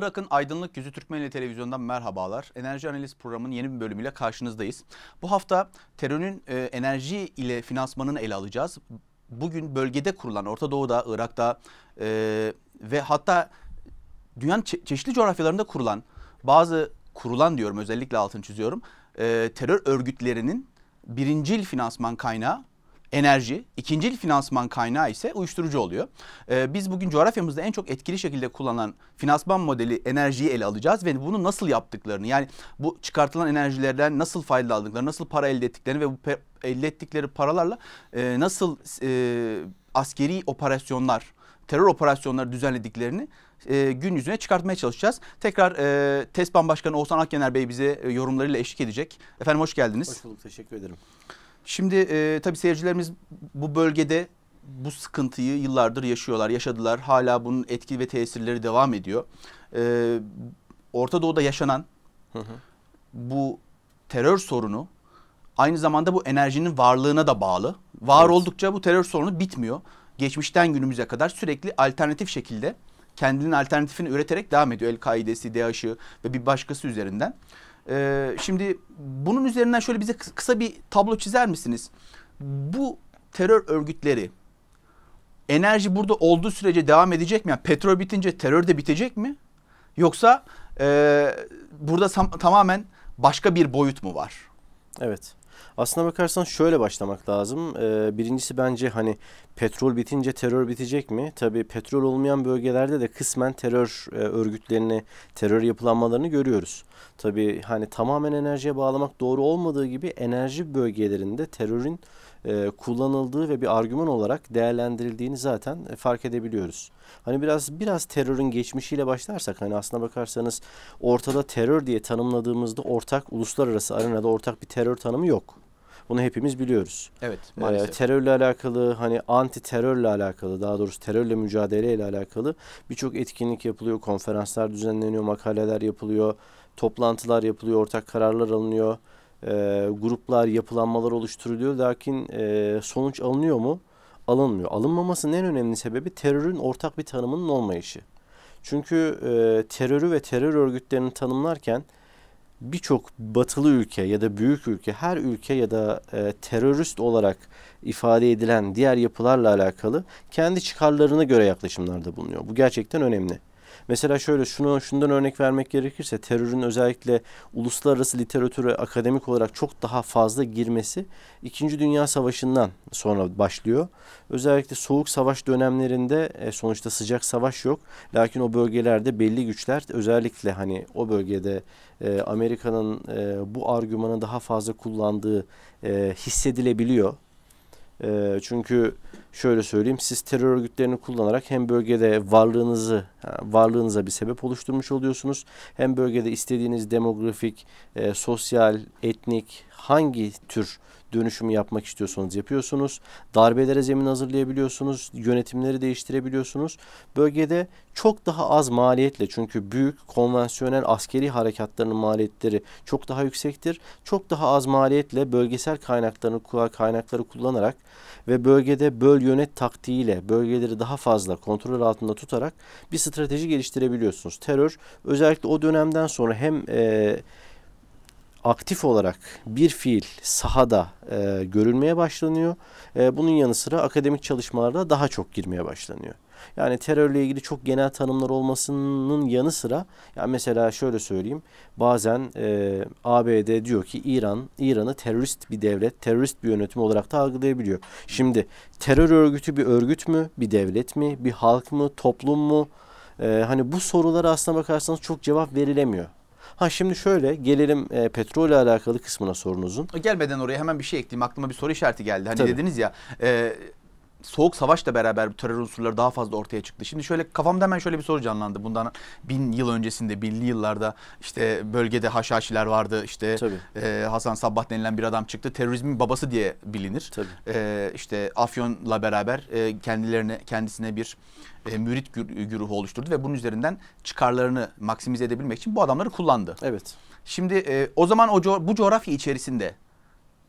Irak'ın aydınlık yüzü Türkmenli Televizyonu'ndan merhabalar. Enerji Analiz programının yeni bir bölümüyle karşınızdayız. Bu hafta terörün e, enerji ile finansmanını ele alacağız. Bugün bölgede kurulan Orta Doğu'da, Irak'ta e, ve hatta dünyanın çe çeşitli coğrafyalarında kurulan bazı kurulan diyorum özellikle altını çiziyorum. E, terör örgütlerinin birincil finansman kaynağı enerji, ikincil finansman kaynağı ise uyuşturucu oluyor. Ee, biz bugün coğrafyamızda en çok etkili şekilde kullanılan finansman modeli enerjiyi ele alacağız ve bunu nasıl yaptıklarını yani bu çıkartılan enerjilerden nasıl fayda aldıklarını, nasıl para elde ettiklerini ve bu elde ettikleri paralarla e, nasıl e, askeri operasyonlar, terör operasyonları düzenlediklerini e, gün yüzüne çıkartmaya çalışacağız. Tekrar e, TESBAN Başkanı Oğuzhan Akgener Bey bize e, yorumlarıyla eşlik edecek. Efendim hoş geldiniz. Hoş bulduk, teşekkür ederim. Şimdi e, tabii seyircilerimiz bu bölgede bu sıkıntıyı yıllardır yaşıyorlar, yaşadılar. Hala bunun etki ve tesirleri devam ediyor. E, Orta Doğu'da yaşanan hı hı. bu terör sorunu aynı zamanda bu enerjinin varlığına da bağlı. Var evet. oldukça bu terör sorunu bitmiyor. Geçmişten günümüze kadar sürekli alternatif şekilde kendinin alternatifini üreterek devam ediyor. El-Kaide'si, DAEŞ'i ve bir başkası üzerinden. Ee, şimdi bunun üzerinden şöyle bize kısa bir tablo çizer misiniz? Bu terör örgütleri enerji burada olduğu sürece devam edecek mi? Yani petrol bitince terör de bitecek mi? Yoksa e, burada tam, tamamen başka bir boyut mu var? Evet. Aslına bakarsan şöyle başlamak lazım. Ee, birincisi bence hani petrol bitince terör bitecek mi? Tabii petrol olmayan bölgelerde de kısmen terör e, örgütlerini, terör yapılanmalarını görüyoruz. Tabii hani tamamen enerjiye bağlamak doğru olmadığı gibi enerji bölgelerinde terörün e, kullanıldığı ve bir argüman olarak değerlendirildiğini zaten e, fark edebiliyoruz. Hani biraz biraz terörün geçmişiyle başlarsak hani aslına bakarsanız ortada terör diye tanımladığımızda ortak uluslararası arenada ortak bir terör tanımı yok. Bunu hepimiz biliyoruz. Evet ee, maalesef. E, terörle alakalı hani anti terörle alakalı daha doğrusu terörle mücadeleyle alakalı birçok etkinlik yapılıyor. Konferanslar düzenleniyor, makaleler yapılıyor, toplantılar yapılıyor, ortak kararlar alınıyor. E, gruplar, yapılanmalar oluşturuluyor. Lakin e, sonuç alınıyor mu? Alınmıyor. Alınmamasının en önemli sebebi terörün ortak bir tanımının olmayışı. Çünkü e, terörü ve terör örgütlerini tanımlarken birçok batılı ülke ya da büyük ülke her ülke ya da e, terörist olarak ifade edilen diğer yapılarla alakalı kendi çıkarlarına göre yaklaşımlarda bulunuyor. Bu gerçekten önemli. Mesela şöyle şunu şundan örnek vermek gerekirse terörün özellikle uluslararası literatüre akademik olarak çok daha fazla girmesi 2. Dünya Savaşı'ndan sonra başlıyor. Özellikle soğuk savaş dönemlerinde e, sonuçta sıcak savaş yok. Lakin o bölgelerde belli güçler özellikle hani o bölgede e, Amerika'nın e, bu argümanı daha fazla kullandığı hissedilebiliyor. E, çünkü şöyle söyleyeyim siz terör örgütlerini kullanarak hem bölgede varlığınızı varlığınıza bir sebep oluşturmuş oluyorsunuz. Hem bölgede istediğiniz demografik, e, sosyal, etnik hangi tür dönüşümü yapmak istiyorsanız yapıyorsunuz. Darbelere zemin hazırlayabiliyorsunuz. Yönetimleri değiştirebiliyorsunuz. Bölgede çok daha az maliyetle çünkü büyük konvansiyonel askeri harekatlarının maliyetleri çok daha yüksektir. Çok daha az maliyetle bölgesel kaynaklarını kaynakları kullanarak ve bölgede böl yönet taktiğiyle bölgeleri daha fazla kontrol altında tutarak bir strateji geliştirebiliyorsunuz. Terör özellikle o dönemden sonra hem e, aktif olarak bir fiil sahada e, görülmeye başlanıyor. E, bunun yanı sıra akademik çalışmalarda daha çok girmeye başlanıyor. Yani terörle ilgili çok genel tanımlar olmasının yanı sıra yani mesela şöyle söyleyeyim. Bazen e, ABD diyor ki İran İran'ı terörist bir devlet, terörist bir yönetim olarak da algılayabiliyor. Şimdi terör örgütü bir örgüt mü, bir devlet mi, bir halk mı, toplum mu? E, hani bu sorulara aslına bakarsanız çok cevap verilemiyor. Ha şimdi şöyle gelelim e, petrolle alakalı kısmına sorunuzun. Gelmeden oraya hemen bir şey ekleyeyim. Aklıma bir soru işareti geldi. Hani Tabii. dediniz ya e, soğuk savaşla beraber bu terör unsurları daha fazla ortaya çıktı. Şimdi şöyle kafamda hemen şöyle bir soru canlandı. Bundan bin yıl öncesinde, binli yıllarda işte bölgede haşhaşiler vardı. İşte Tabii. e, Hasan Sabbah denilen bir adam çıktı. Terörizmin babası diye bilinir. Tabii. E, işte Afyon'la beraber e, kendilerine kendisine bir e, mürit güruhu oluşturdu ve bunun üzerinden çıkarlarını maksimize edebilmek için bu adamları kullandı. Evet. Şimdi e, o zaman o co bu coğrafya içerisinde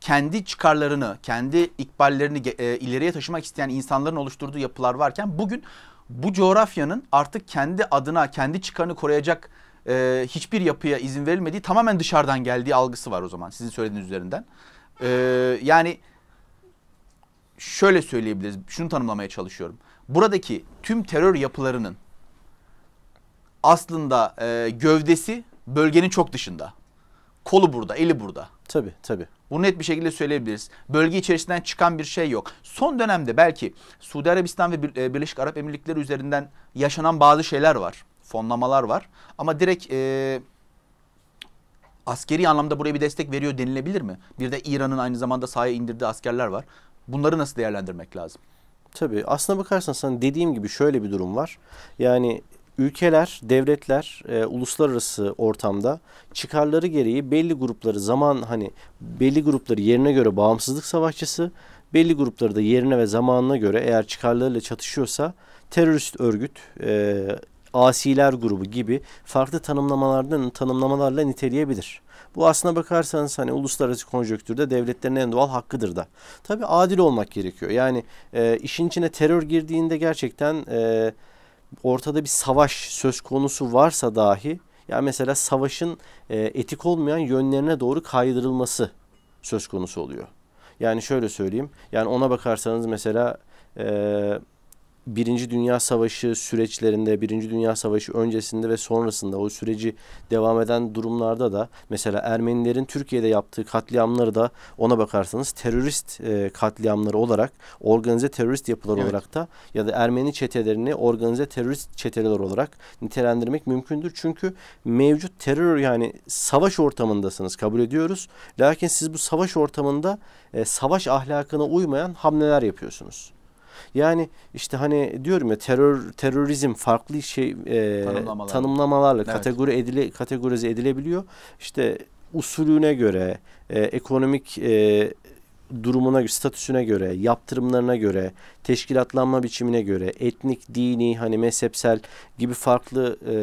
kendi çıkarlarını, kendi ikballerini e, ileriye taşımak isteyen insanların oluşturduğu yapılar varken bugün bu coğrafyanın artık kendi adına, kendi çıkarını koruyacak e, hiçbir yapıya izin verilmediği tamamen dışarıdan geldiği algısı var o zaman sizin söylediğiniz üzerinden. E, yani şöyle söyleyebiliriz, şunu tanımlamaya çalışıyorum. Buradaki tüm terör yapılarının aslında e, gövdesi bölgenin çok dışında. Kolu burada, eli burada. Tabii tabii. Bunu net bir şekilde söyleyebiliriz. Bölge içerisinden çıkan bir şey yok. Son dönemde belki Suudi Arabistan ve e, Birleşik Arap Emirlikleri üzerinden yaşanan bazı şeyler var. Fonlamalar var. Ama direkt e, askeri anlamda buraya bir destek veriyor denilebilir mi? Bir de İran'ın aynı zamanda sahaya indirdiği askerler var. Bunları nasıl değerlendirmek lazım? Tabii aslına bakarsan sana dediğim gibi şöyle bir durum var. Yani ülkeler, devletler e, uluslararası ortamda çıkarları gereği belli grupları zaman hani belli grupları yerine göre bağımsızlık savaşçısı, belli grupları da yerine ve zamanına göre eğer çıkarlarıyla çatışıyorsa terörist örgüt, e, asiler grubu gibi farklı tanımlamalardan tanımlamalarla niteleyebilir. Bu aslına bakarsanız hani uluslararası konjonktürde devletlerin en doğal hakkıdır da. Tabi adil olmak gerekiyor. Yani e, işin içine terör girdiğinde gerçekten e, ortada bir savaş söz konusu varsa dahi yani mesela savaşın e, etik olmayan yönlerine doğru kaydırılması söz konusu oluyor. Yani şöyle söyleyeyim. Yani ona bakarsanız mesela e, Birinci Dünya Savaşı süreçlerinde, Birinci Dünya Savaşı öncesinde ve sonrasında o süreci devam eden durumlarda da mesela Ermenilerin Türkiye'de yaptığı katliamları da ona bakarsanız terörist e, katliamları olarak, organize terörist yapılar evet. olarak da ya da Ermeni çetelerini organize terörist çeteler olarak nitelendirmek mümkündür. Çünkü mevcut terör yani savaş ortamındasınız kabul ediyoruz. Lakin siz bu savaş ortamında e, savaş ahlakına uymayan hamleler yapıyorsunuz. Yani işte hani diyorum ya terör terörizm farklı şey e, Tanımlamalar. tanımlamalarla evet. kategori edile kategorize edilebiliyor. İşte usulüne göre, e, ekonomik e, durumuna göre, statüsüne göre, yaptırımlarına göre, teşkilatlanma biçimine göre, etnik, dini, hani mezhepsel gibi farklı e,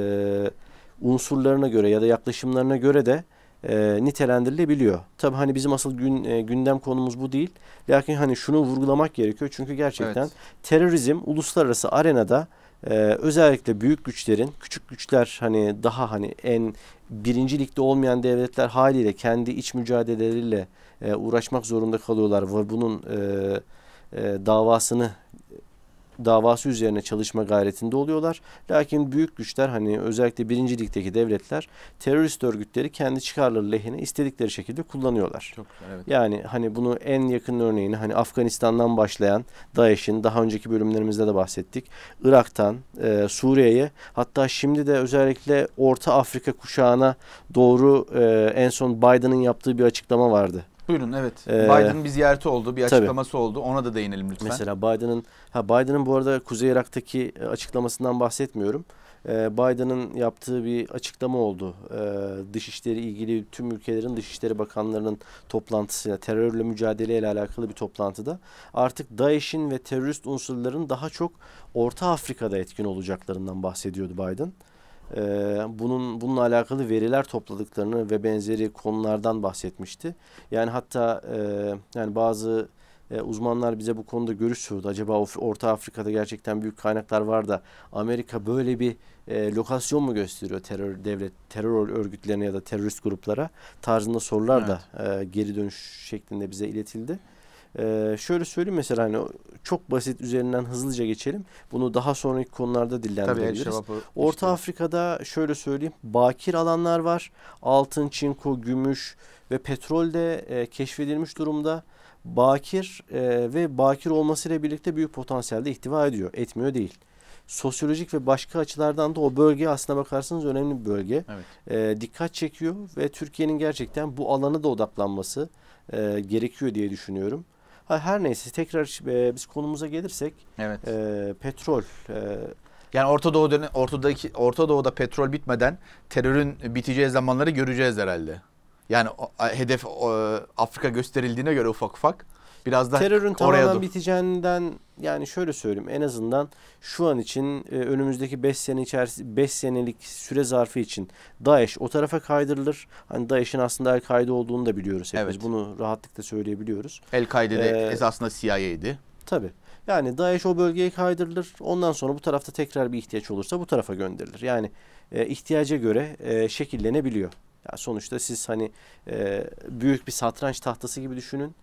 unsurlarına göre ya da yaklaşımlarına göre de e, nitelendirilebiliyor. Tabi hani bizim asıl gün, e, gündem konumuz bu değil. Lakin hani şunu vurgulamak gerekiyor. Çünkü gerçekten evet. terörizm uluslararası arenada e, özellikle büyük güçlerin, küçük güçler hani daha hani en birincilikte olmayan devletler haliyle kendi iç mücadeleleriyle e, uğraşmak zorunda kalıyorlar ve bunun e, e, davasını davası üzerine çalışma gayretinde oluyorlar. Lakin büyük güçler hani özellikle birinci ligdeki devletler terörist örgütleri kendi çıkarları lehine istedikleri şekilde kullanıyorlar. Çok güzel, evet. Yani hani bunu en yakın örneğini hani Afganistan'dan başlayan DAEŞ'in daha önceki bölümlerimizde de bahsettik. Irak'tan e, Suriye'ye hatta şimdi de özellikle Orta Afrika kuşağına doğru e, en son Biden'ın yaptığı bir açıklama vardı. Buyurun evet. Ee, Biden'ın bir ziyareti oldu, bir açıklaması tabii. oldu. Ona da değinelim lütfen. Mesela Biden'ın ha Biden'ın bu arada Kuzey Irak'taki e, açıklamasından bahsetmiyorum. Ee, Biden'ın yaptığı bir açıklama oldu. Ee, dışişleri ilgili tüm ülkelerin dışişleri bakanlarının toplantısıyla terörle mücadele ile alakalı bir toplantıda artık DAEŞ'in ve terörist unsurların daha çok Orta Afrika'da etkin olacaklarından bahsediyordu Biden e, bunun bununla alakalı veriler topladıklarını ve benzeri konulardan bahsetmişti. Yani hatta e, yani bazı e, uzmanlar bize bu konuda görüş sordu. Acaba Orta Afrika'da gerçekten büyük kaynaklar var da Amerika böyle bir e, lokasyon mu gösteriyor terör devlet terör örgütlerine ya da terörist gruplara tarzında sorular evet. da e, geri dönüş şeklinde bize iletildi. Ee, şöyle söyleyeyim mesela hani çok basit üzerinden hızlıca geçelim. Bunu daha sonraki konularda dillendirebiliriz. Tabii, işte. Orta Afrika'da şöyle söyleyeyim bakir alanlar var. Altın, çinko, gümüş ve petrol de e, keşfedilmiş durumda. Bakir e, ve bakir olmasıyla birlikte büyük potansiyelde ihtiva ediyor. Etmiyor değil sosyolojik ve başka açılardan da o bölge aslına bakarsanız önemli bir bölge. Evet. E, dikkat çekiyor ve Türkiye'nin gerçekten bu alana da odaklanması e, gerekiyor diye düşünüyorum. Ha, her neyse tekrar e, biz konumuza gelirsek evet. e, petrol e, yani Orta Doğu dönem, Orta'daki, Orta Doğu'da petrol bitmeden terörün biteceği zamanları göreceğiz herhalde. Yani o, hedef o, Afrika gösterildiğine göre ufak ufak. Biraz da terörün tamamen doğru. biteceğinden yani şöyle söyleyeyim en azından şu an için e, önümüzdeki 5 sene içerisinde 5 senelik süre zarfı için DAEŞ o tarafa kaydırılır. Hani DAEŞ'in aslında el kaydı olduğunu da biliyoruz hepimiz. Evet. Bunu rahatlıkla söyleyebiliyoruz. el kaydı de ee, esasında CIA'ydi. Tabii. Yani DAEŞ o bölgeye kaydırılır. Ondan sonra bu tarafta tekrar bir ihtiyaç olursa bu tarafa gönderilir. Yani e, ihtiyaca göre e, şekillenebiliyor. Yani sonuçta siz hani e, büyük bir satranç tahtası gibi düşünün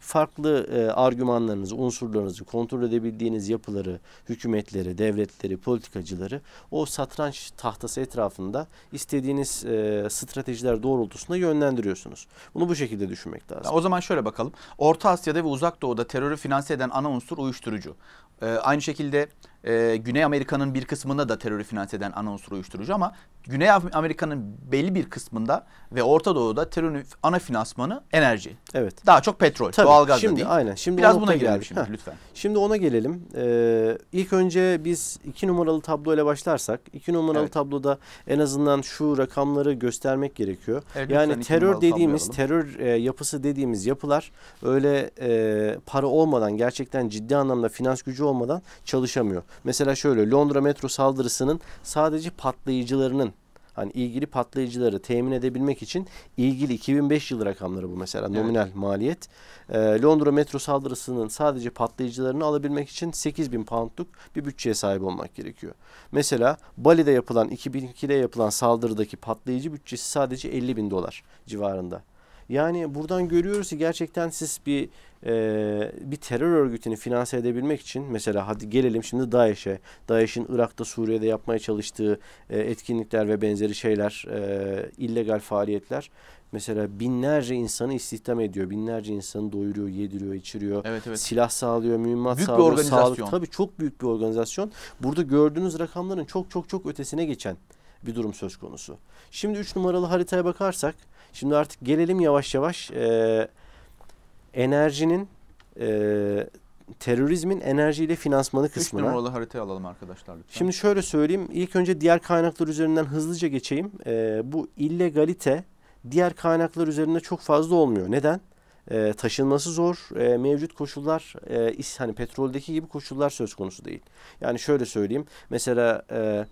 farklı e, argümanlarınızı, unsurlarınızı kontrol edebildiğiniz yapıları, hükümetleri, devletleri, politikacıları o satranç tahtası etrafında istediğiniz e, stratejiler doğrultusunda yönlendiriyorsunuz. Bunu bu şekilde düşünmek lazım. O zaman şöyle bakalım. Orta Asya'da ve Uzak Doğu'da terörü finanse eden ana unsur uyuşturucu. E, aynı şekilde e, Güney Amerika'nın bir kısmında da terörü finanse eden ana unsur uyuşturucu ama Güney Amerika'nın belli bir kısmında ve Orta Doğu'da terörün ana finansmanı enerji. Evet. Daha çok petrol, Tabii, doğalgaz değil. Aynen. Şimdi Biraz buna girelim şimdi ha. lütfen. Şimdi ona gelelim. Ee, ilk önce biz iki numaralı tablo ile başlarsak iki numaralı evet. tabloda en azından şu rakamları göstermek gerekiyor. Evet, yani terör dediğimiz terör e, yapısı dediğimiz yapılar öyle e, para olmadan gerçekten ciddi anlamda finans gücü olmadan çalışamıyor. Mesela şöyle Londra metro saldırısının sadece patlayıcılarının hani ilgili patlayıcıları temin edebilmek için ilgili 2005 yılı rakamları bu mesela evet. nominal maliyet. E, Londra metro saldırısının sadece patlayıcılarını alabilmek için 8000 poundluk bir bütçeye sahip olmak gerekiyor. Mesela Bali'de yapılan 2002'de yapılan saldırıdaki patlayıcı bütçesi sadece 50 bin dolar civarında. Yani buradan görüyoruz ki gerçekten siz bir e, bir terör örgütünü finanse edebilmek için mesela hadi gelelim şimdi DAEŞ'e. DAEŞ'in Irak'ta Suriye'de yapmaya çalıştığı e, etkinlikler ve benzeri şeyler, e, illegal faaliyetler mesela binlerce insanı istihdam ediyor. Binlerce insanı doyuruyor, yediriyor, içiriyor. Evet, evet. Silah sağlıyor, mühimmat büyük sağlıyor. Büyük bir organizasyon. Sağlık. Tabii çok büyük bir organizasyon. Burada gördüğünüz rakamların çok çok çok ötesine geçen bir durum söz konusu. Şimdi 3 numaralı haritaya bakarsak şimdi artık gelelim yavaş yavaş e, enerjinin e, terörizmin enerjiyle finansmanı kısmına. 3 numaralı haritayı alalım arkadaşlar lütfen. Şimdi şöyle söyleyeyim. ilk önce diğer kaynaklar üzerinden hızlıca geçeyim. E, bu illegalite diğer kaynaklar üzerinde çok fazla olmuyor. Neden? E, taşınması zor. E, mevcut koşullar e, is, hani petroldeki gibi koşullar söz konusu değil. Yani şöyle söyleyeyim. Mesela e,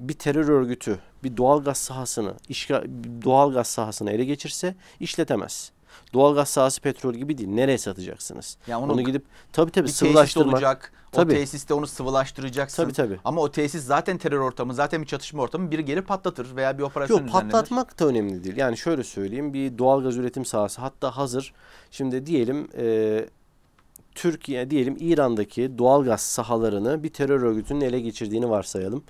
bir terör örgütü bir doğalgaz sahasını, işgal, doğalgaz sahasını ele geçirse işletemez. Doğalgaz sahası petrol gibi değil. Nereye satacaksınız? Ya onu, onu gidip tabi tabi sıvılaştırmak. olacak. Tabii. O tesiste onu sıvılaştıracaksın. Tabii tabii. Ama o tesis zaten terör ortamı, zaten bir çatışma ortamı. Biri geri patlatır veya bir operasyon Yok, düzenlenir. patlatmak da önemli değil. Yani şöyle söyleyeyim bir doğalgaz üretim sahası hatta hazır. Şimdi diyelim e, Türkiye diyelim İran'daki doğalgaz sahalarını bir terör örgütünün ele geçirdiğini varsayalım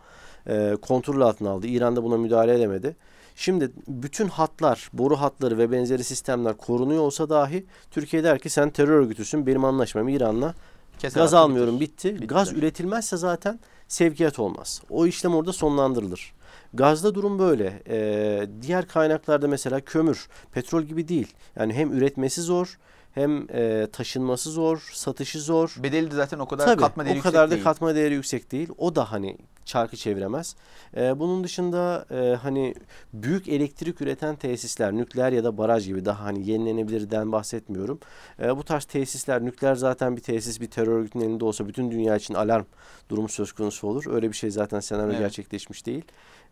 e, kontrol altına aldı. İran da buna müdahale edemedi. Şimdi bütün hatlar, boru hatları ve benzeri sistemler korunuyor olsa dahi Türkiye der ki sen terör örgütüsün benim anlaşmam İran'la Keser gaz almıyorum bitti. bitti. Gaz üretilmezse zaten sevkiyat olmaz. O işlem orada sonlandırılır. Gazda durum böyle. Ee, diğer kaynaklarda mesela kömür, petrol gibi değil. Yani hem üretmesi zor hem e, taşınması zor, satışı zor. Bedeli de zaten o kadar Tabii, katma değeri yüksek değil. o kadar da değil. katma değeri yüksek değil. O da hani çarkı çeviremez. E, bunun dışında e, hani büyük elektrik üreten tesisler nükleer ya da baraj gibi daha hani yenilenebilirden bahsetmiyorum. E, bu tarz tesisler nükleer zaten bir tesis bir terör örgütünün elinde olsa bütün dünya için alarm durumu söz konusu olur. Öyle bir şey zaten senaryo evet. gerçekleşmiş değil.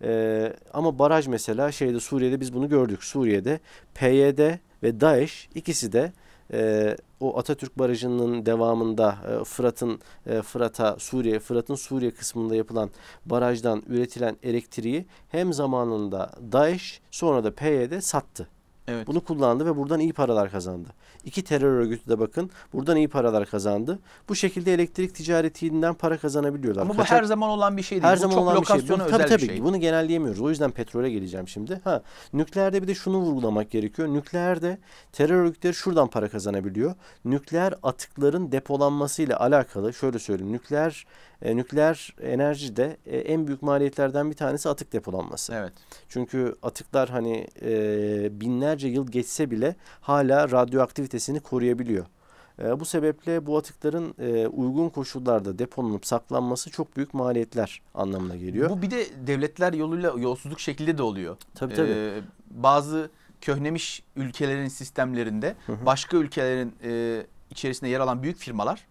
E, ama baraj mesela şeyde Suriye'de biz bunu gördük. Suriye'de PYD ve DAEŞ ikisi de e, o Atatürk Barajı'nın devamında e, Fırat'ın e, Fırat'a Suriye, Fırat'ın Suriye kısmında yapılan barajdan üretilen elektriği hem zamanında DAEŞ sonra da PYD sattı. Evet. Bunu kullandı ve buradan iyi paralar kazandı. İki terör örgütü de bakın buradan iyi paralar kazandı. Bu şekilde elektrik ticaretinden para kazanabiliyorlar. Ama bu Kaçak, her zaman olan bir şey değil. Her bu zaman çok olan bir şey. Bu, özel tabii, tabii, bir şey. Bunu genelleyemiyoruz. O yüzden petrole geleceğim şimdi. Ha, nükleerde bir de şunu vurgulamak gerekiyor. Nükleerde terör örgütleri şuradan para kazanabiliyor. Nükleer atıkların depolanmasıyla alakalı şöyle söyleyeyim. Nükleer e, nükleer enerjide e, en büyük maliyetlerden bir tanesi atık depolanması. Evet. Çünkü atıklar hani e, binlerce yıl geçse bile hala radyoaktivitesini koruyabiliyor. E, bu sebeple bu atıkların e, uygun koşullarda depolanıp saklanması çok büyük maliyetler anlamına geliyor. Bu bir de devletler yoluyla yolsuzluk şekilde de oluyor. Tabii tabii. Ee, bazı köhnemiş ülkelerin sistemlerinde başka ülkelerin e, içerisinde yer alan büyük firmalar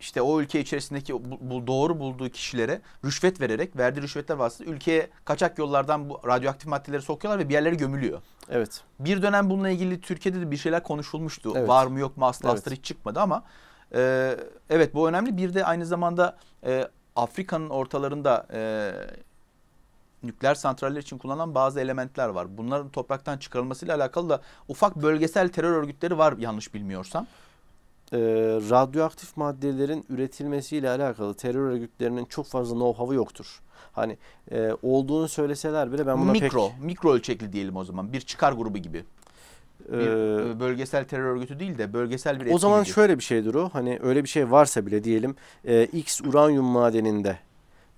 işte o ülke içerisindeki bu, bu doğru bulduğu kişilere rüşvet vererek verdiği rüşvetler vasıtasıyla ülkeye kaçak yollardan bu radyoaktif maddeleri sokuyorlar ve bir yerlere gömülüyor. Evet. Bir dönem bununla ilgili Türkiye'de de bir şeyler konuşulmuştu. Evet. Var mı yok mu aslı evet. hiç çıkmadı ama e, evet bu önemli. Bir de aynı zamanda e, Afrika'nın ortalarında e, nükleer santraller için kullanılan bazı elementler var. Bunların topraktan çıkarılmasıyla alakalı da ufak bölgesel terör örgütleri var yanlış bilmiyorsam e, radyoaktif maddelerin üretilmesiyle alakalı terör örgütlerinin çok fazla know-how'u yoktur. Hani e, olduğunu söyleseler bile ben buna mikro, pek... Mikro ölçekli diyelim o zaman. Bir çıkar grubu gibi. Bir ee, e, bölgesel terör örgütü değil de bölgesel bir O zaman şöyle bir şeydir o. Hani öyle bir şey varsa bile diyelim e, X uranyum madeninde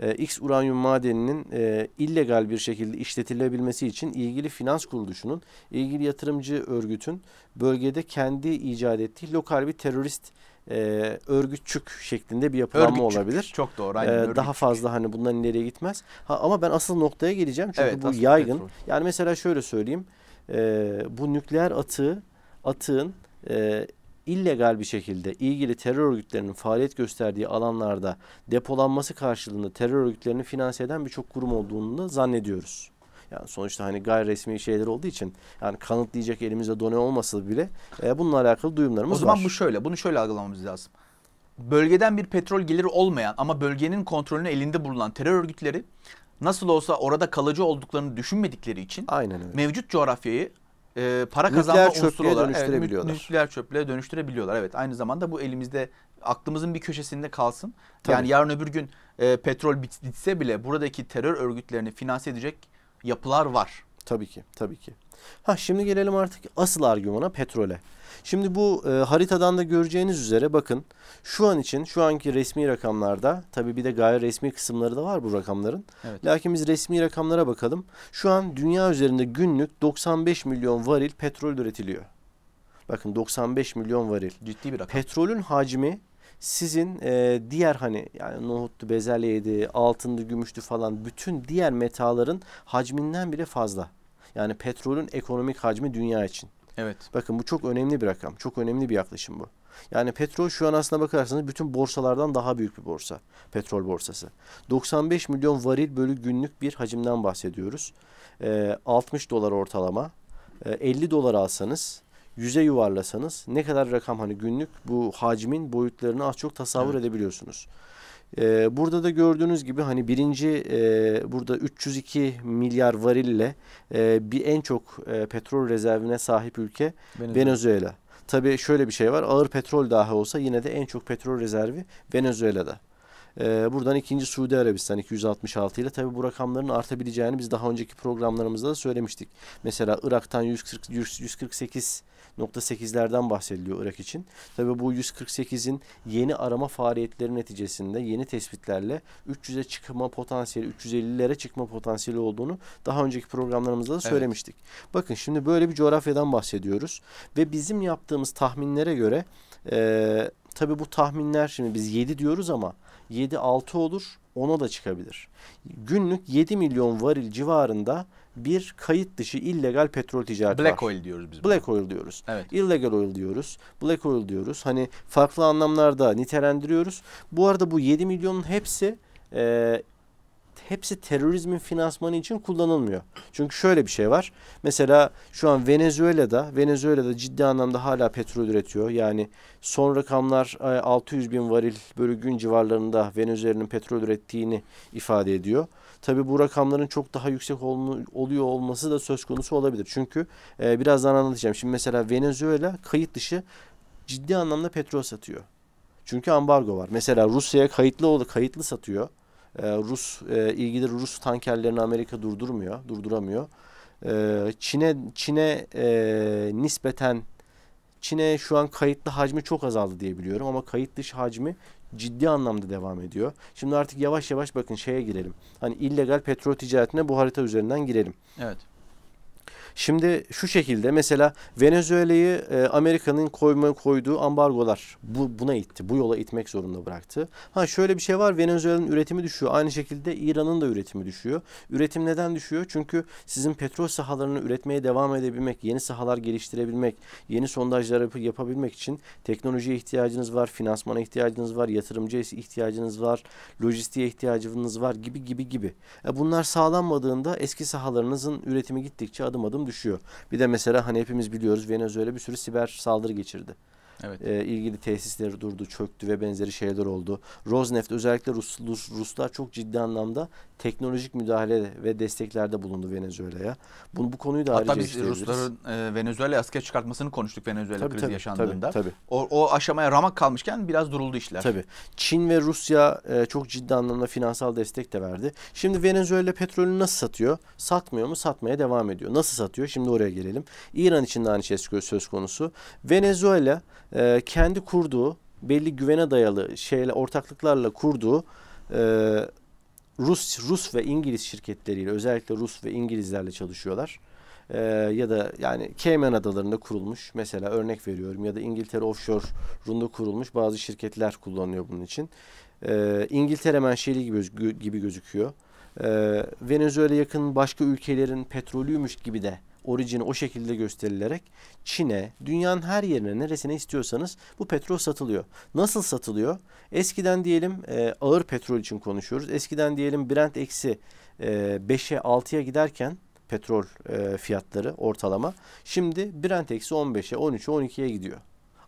e, X uranyum madeninin e, illegal bir şekilde işletilebilmesi için ilgili finans kuruluşunun, ilgili yatırımcı örgütün bölgede kendi icat ettiği lokal bir terörist e, örgütçük şeklinde bir yapılanma örgütçük. olabilir. Çok doğru. E, aynen, ee, daha fazla hani bundan ileriye gitmez. Ha, ama ben asıl noktaya geleceğim çünkü evet, bu yaygın. Petrol. Yani mesela şöyle söyleyeyim. E, bu nükleer atığı atığın e, illegal bir şekilde ilgili terör örgütlerinin faaliyet gösterdiği alanlarda depolanması karşılığında terör örgütlerini finanse eden birçok kurum olduğunu da zannediyoruz. Yani sonuçta hani gayri resmi şeyler olduğu için yani kanıtlayacak elimizde done olmasa bile e, bununla alakalı duyumlarımız var. O zaman var. bu şöyle, bunu şöyle algılamamız lazım. Bölgeden bir petrol geliri olmayan ama bölgenin kontrolünü elinde bulunan terör örgütleri nasıl olsa orada kalıcı olduklarını düşünmedikleri için Aynen öyle. mevcut coğrafyayı e, para kazanma unsuru olarak dönüştürebiliyorlar. Evet, nükleer çöplüğe dönüştürebiliyorlar. Evet aynı zamanda bu elimizde aklımızın bir köşesinde kalsın. Tabii. Yani yarın öbür gün e, petrol bitse bile buradaki terör örgütlerini finanse edecek yapılar var. Tabii ki tabii ki. Ha şimdi gelelim artık asıl argümana petrole. Şimdi bu e, haritadan da göreceğiniz üzere bakın şu an için şu anki resmi rakamlarda tabii bir de gayri resmi kısımları da var bu rakamların. Evet. Lakin biz resmi rakamlara bakalım. Şu an dünya üzerinde günlük 95 milyon varil petrol üretiliyor. Bakın 95 milyon varil. Ciddi bir rakam. Petrolün hacmi sizin e, diğer hani yani nohuttu, bezelyeydi, altındı, gümüştü falan bütün diğer metaların hacminden bile fazla. Yani petrolün ekonomik hacmi dünya için. Evet. Bakın bu çok önemli bir rakam. Çok önemli bir yaklaşım bu. Yani petrol şu an aslına bakarsanız bütün borsalardan daha büyük bir borsa. Petrol borsası. 95 milyon varil bölü günlük bir hacimden bahsediyoruz. Ee, 60 dolar ortalama. Ee, 50 dolar alsanız yüze yuvarlasanız ne kadar rakam hani günlük bu hacmin boyutlarını az çok tasavvur evet. edebiliyorsunuz. E, burada da gördüğünüz gibi hani birinci e, burada 302 milyar varille e, bir en çok e, petrol rezervine sahip ülke Venezuela. Venezuela. Tabii şöyle bir şey var. Ağır petrol dahi olsa yine de en çok petrol rezervi Venezuela'da. Ee, buradan ikinci Suudi Arabistan 266 ile tabi bu rakamların artabileceğini biz daha önceki programlarımızda da söylemiştik. Mesela Irak'tan 140, 148 %8'lerden bahsediliyor Irak için. tabi bu 148'in yeni arama faaliyetleri neticesinde yeni tespitlerle 300'e çıkma potansiyeli, 350'lere çıkma potansiyeli olduğunu daha önceki programlarımızda da söylemiştik. Evet. Bakın şimdi böyle bir coğrafyadan bahsediyoruz ve bizim yaptığımız tahminlere göre e, tabii bu tahminler şimdi biz 7 diyoruz ama 7-6 olur. ona da çıkabilir. Günlük 7 milyon varil civarında bir kayıt dışı illegal petrol ticareti Black var. oil diyoruz biz. Black buna. oil diyoruz. Evet. Illegal oil diyoruz. Black oil diyoruz. Hani farklı anlamlarda nitelendiriyoruz. Bu arada bu 7 milyonun hepsi e, hepsi terörizmin finansmanı için kullanılmıyor. Çünkü şöyle bir şey var. Mesela şu an Venezuela'da Venezuela'da ciddi anlamda hala petrol üretiyor. Yani son rakamlar 600 e, bin varil bölü gün civarlarında Venezuela'nın petrol ürettiğini ifade ediyor. Tabi bu rakamların çok daha yüksek ol, oluyor olması da söz konusu olabilir. Çünkü e, birazdan anlatacağım. Şimdi mesela Venezuela kayıt dışı ciddi anlamda petrol satıyor. Çünkü ambargo var. Mesela Rusya'ya kayıtlı kayıtlı satıyor. Ee, Rus e, ilgili Rus tankerlerini Amerika durdurmuyor, durduramıyor. Ee, Çin'e Çin'e e, nispeten Çin'e şu an kayıtlı hacmi çok azaldı diye biliyorum ama kayıt dışı hacmi ciddi anlamda devam ediyor. Şimdi artık yavaş yavaş bakın şeye girelim. Hani illegal petrol ticaretine bu harita üzerinden girelim. Evet. Şimdi şu şekilde mesela Venezuela'yı e, Amerika'nın koyma koyduğu ambargolar bu buna itti. Bu yola itmek zorunda bıraktı. Ha şöyle bir şey var. Venezuela'nın üretimi düşüyor. Aynı şekilde İran'ın da üretimi düşüyor. Üretim neden düşüyor? Çünkü sizin petrol sahalarını üretmeye devam edebilmek, yeni sahalar geliştirebilmek, yeni sondajları yap yapabilmek için teknolojiye ihtiyacınız var, finansmana ihtiyacınız var, yatırımcıya ihtiyacınız var, lojistiğe ihtiyacınız var gibi gibi gibi. E bunlar sağlanmadığında eski sahalarınızın üretimi gittikçe adım adım adım düşüyor. Bir de mesela hani hepimiz biliyoruz Venezuela bir sürü siber saldırı geçirdi. Evet. E, ilgili tesisleri durdu, çöktü ve benzeri şeyler oldu. Rosneft özellikle Rus, Rus, Ruslar çok ciddi anlamda teknolojik müdahale ve desteklerde bulundu Venezuela'ya. Bunu bu konuyu da Hatta biz Rusların e, Venezuela asker çıkartmasını konuştuk Venezuela tabii, krizi tabii, yaşandığında. Tabii, tabii. O, o aşamaya ramak kalmışken biraz duruldu işler. Tabii. Çin ve Rusya e, çok ciddi anlamda finansal destek de verdi. Şimdi Venezuela petrolünü nasıl satıyor? Satmıyor mu? Satmaya devam ediyor. Nasıl satıyor? Şimdi oraya gelelim. İran için de aynı şey söz konusu. Venezuela e, kendi kurduğu belli güvene dayalı şeyle ortaklıklarla kurduğu e, Rus Rus ve İngiliz şirketleriyle özellikle Rus ve İngilizlerle çalışıyorlar. E, ya da yani Cayman Adaları'nda kurulmuş mesela örnek veriyorum ya da İngiltere Offshore'unda kurulmuş bazı şirketler kullanıyor bunun için. E, İngiltere menşeli gibi, gibi gözüküyor. E, Venezuela yakın başka ülkelerin petrolüymüş gibi de orijini o şekilde gösterilerek Çin'e, dünyanın her yerine neresine istiyorsanız bu petrol satılıyor. Nasıl satılıyor? Eskiden diyelim e, ağır petrol için konuşuyoruz. Eskiden diyelim Brent eksi e, 5'e 6'ya giderken petrol e, fiyatları ortalama. Şimdi Brent eksi 15'e 13'e 12'ye gidiyor.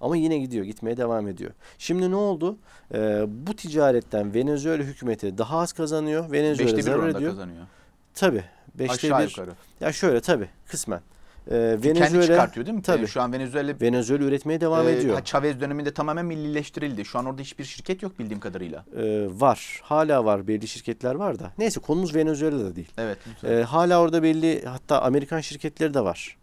Ama yine gidiyor, gitmeye devam ediyor. Şimdi ne oldu? Ee, bu ticaretten Venezuela hükümeti daha az kazanıyor. Venezuela zarar ediyor. Kazanıyor. Tabii. Beşte Aşağı bir, yukarı. Ya şöyle tabii kısmen. Ee, e, Venezuela, kendi çıkartıyor değil mi? Tabii. Şu an Venezuela Venezuela üretmeye e, devam e, ediyor. Chavez döneminde tamamen millileştirildi. Şu an orada hiçbir şirket yok bildiğim kadarıyla. Ee, var. Hala var. Belli şirketler var da. Neyse konumuz Venezuela'da değil. Evet. Ee, hala orada belli hatta Amerikan şirketleri de var.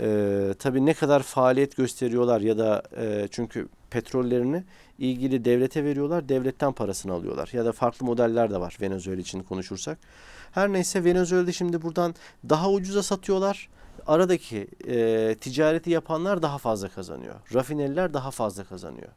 Ee, tabii ne kadar faaliyet gösteriyorlar ya da e, çünkü petrollerini ilgili devlete veriyorlar. Devletten parasını alıyorlar. Ya da farklı modeller de var Venezuela için konuşursak. Her neyse Venezuela'da şimdi buradan daha ucuza satıyorlar. Aradaki e, ticareti yapanlar daha fazla kazanıyor. Rafineriler daha fazla kazanıyor.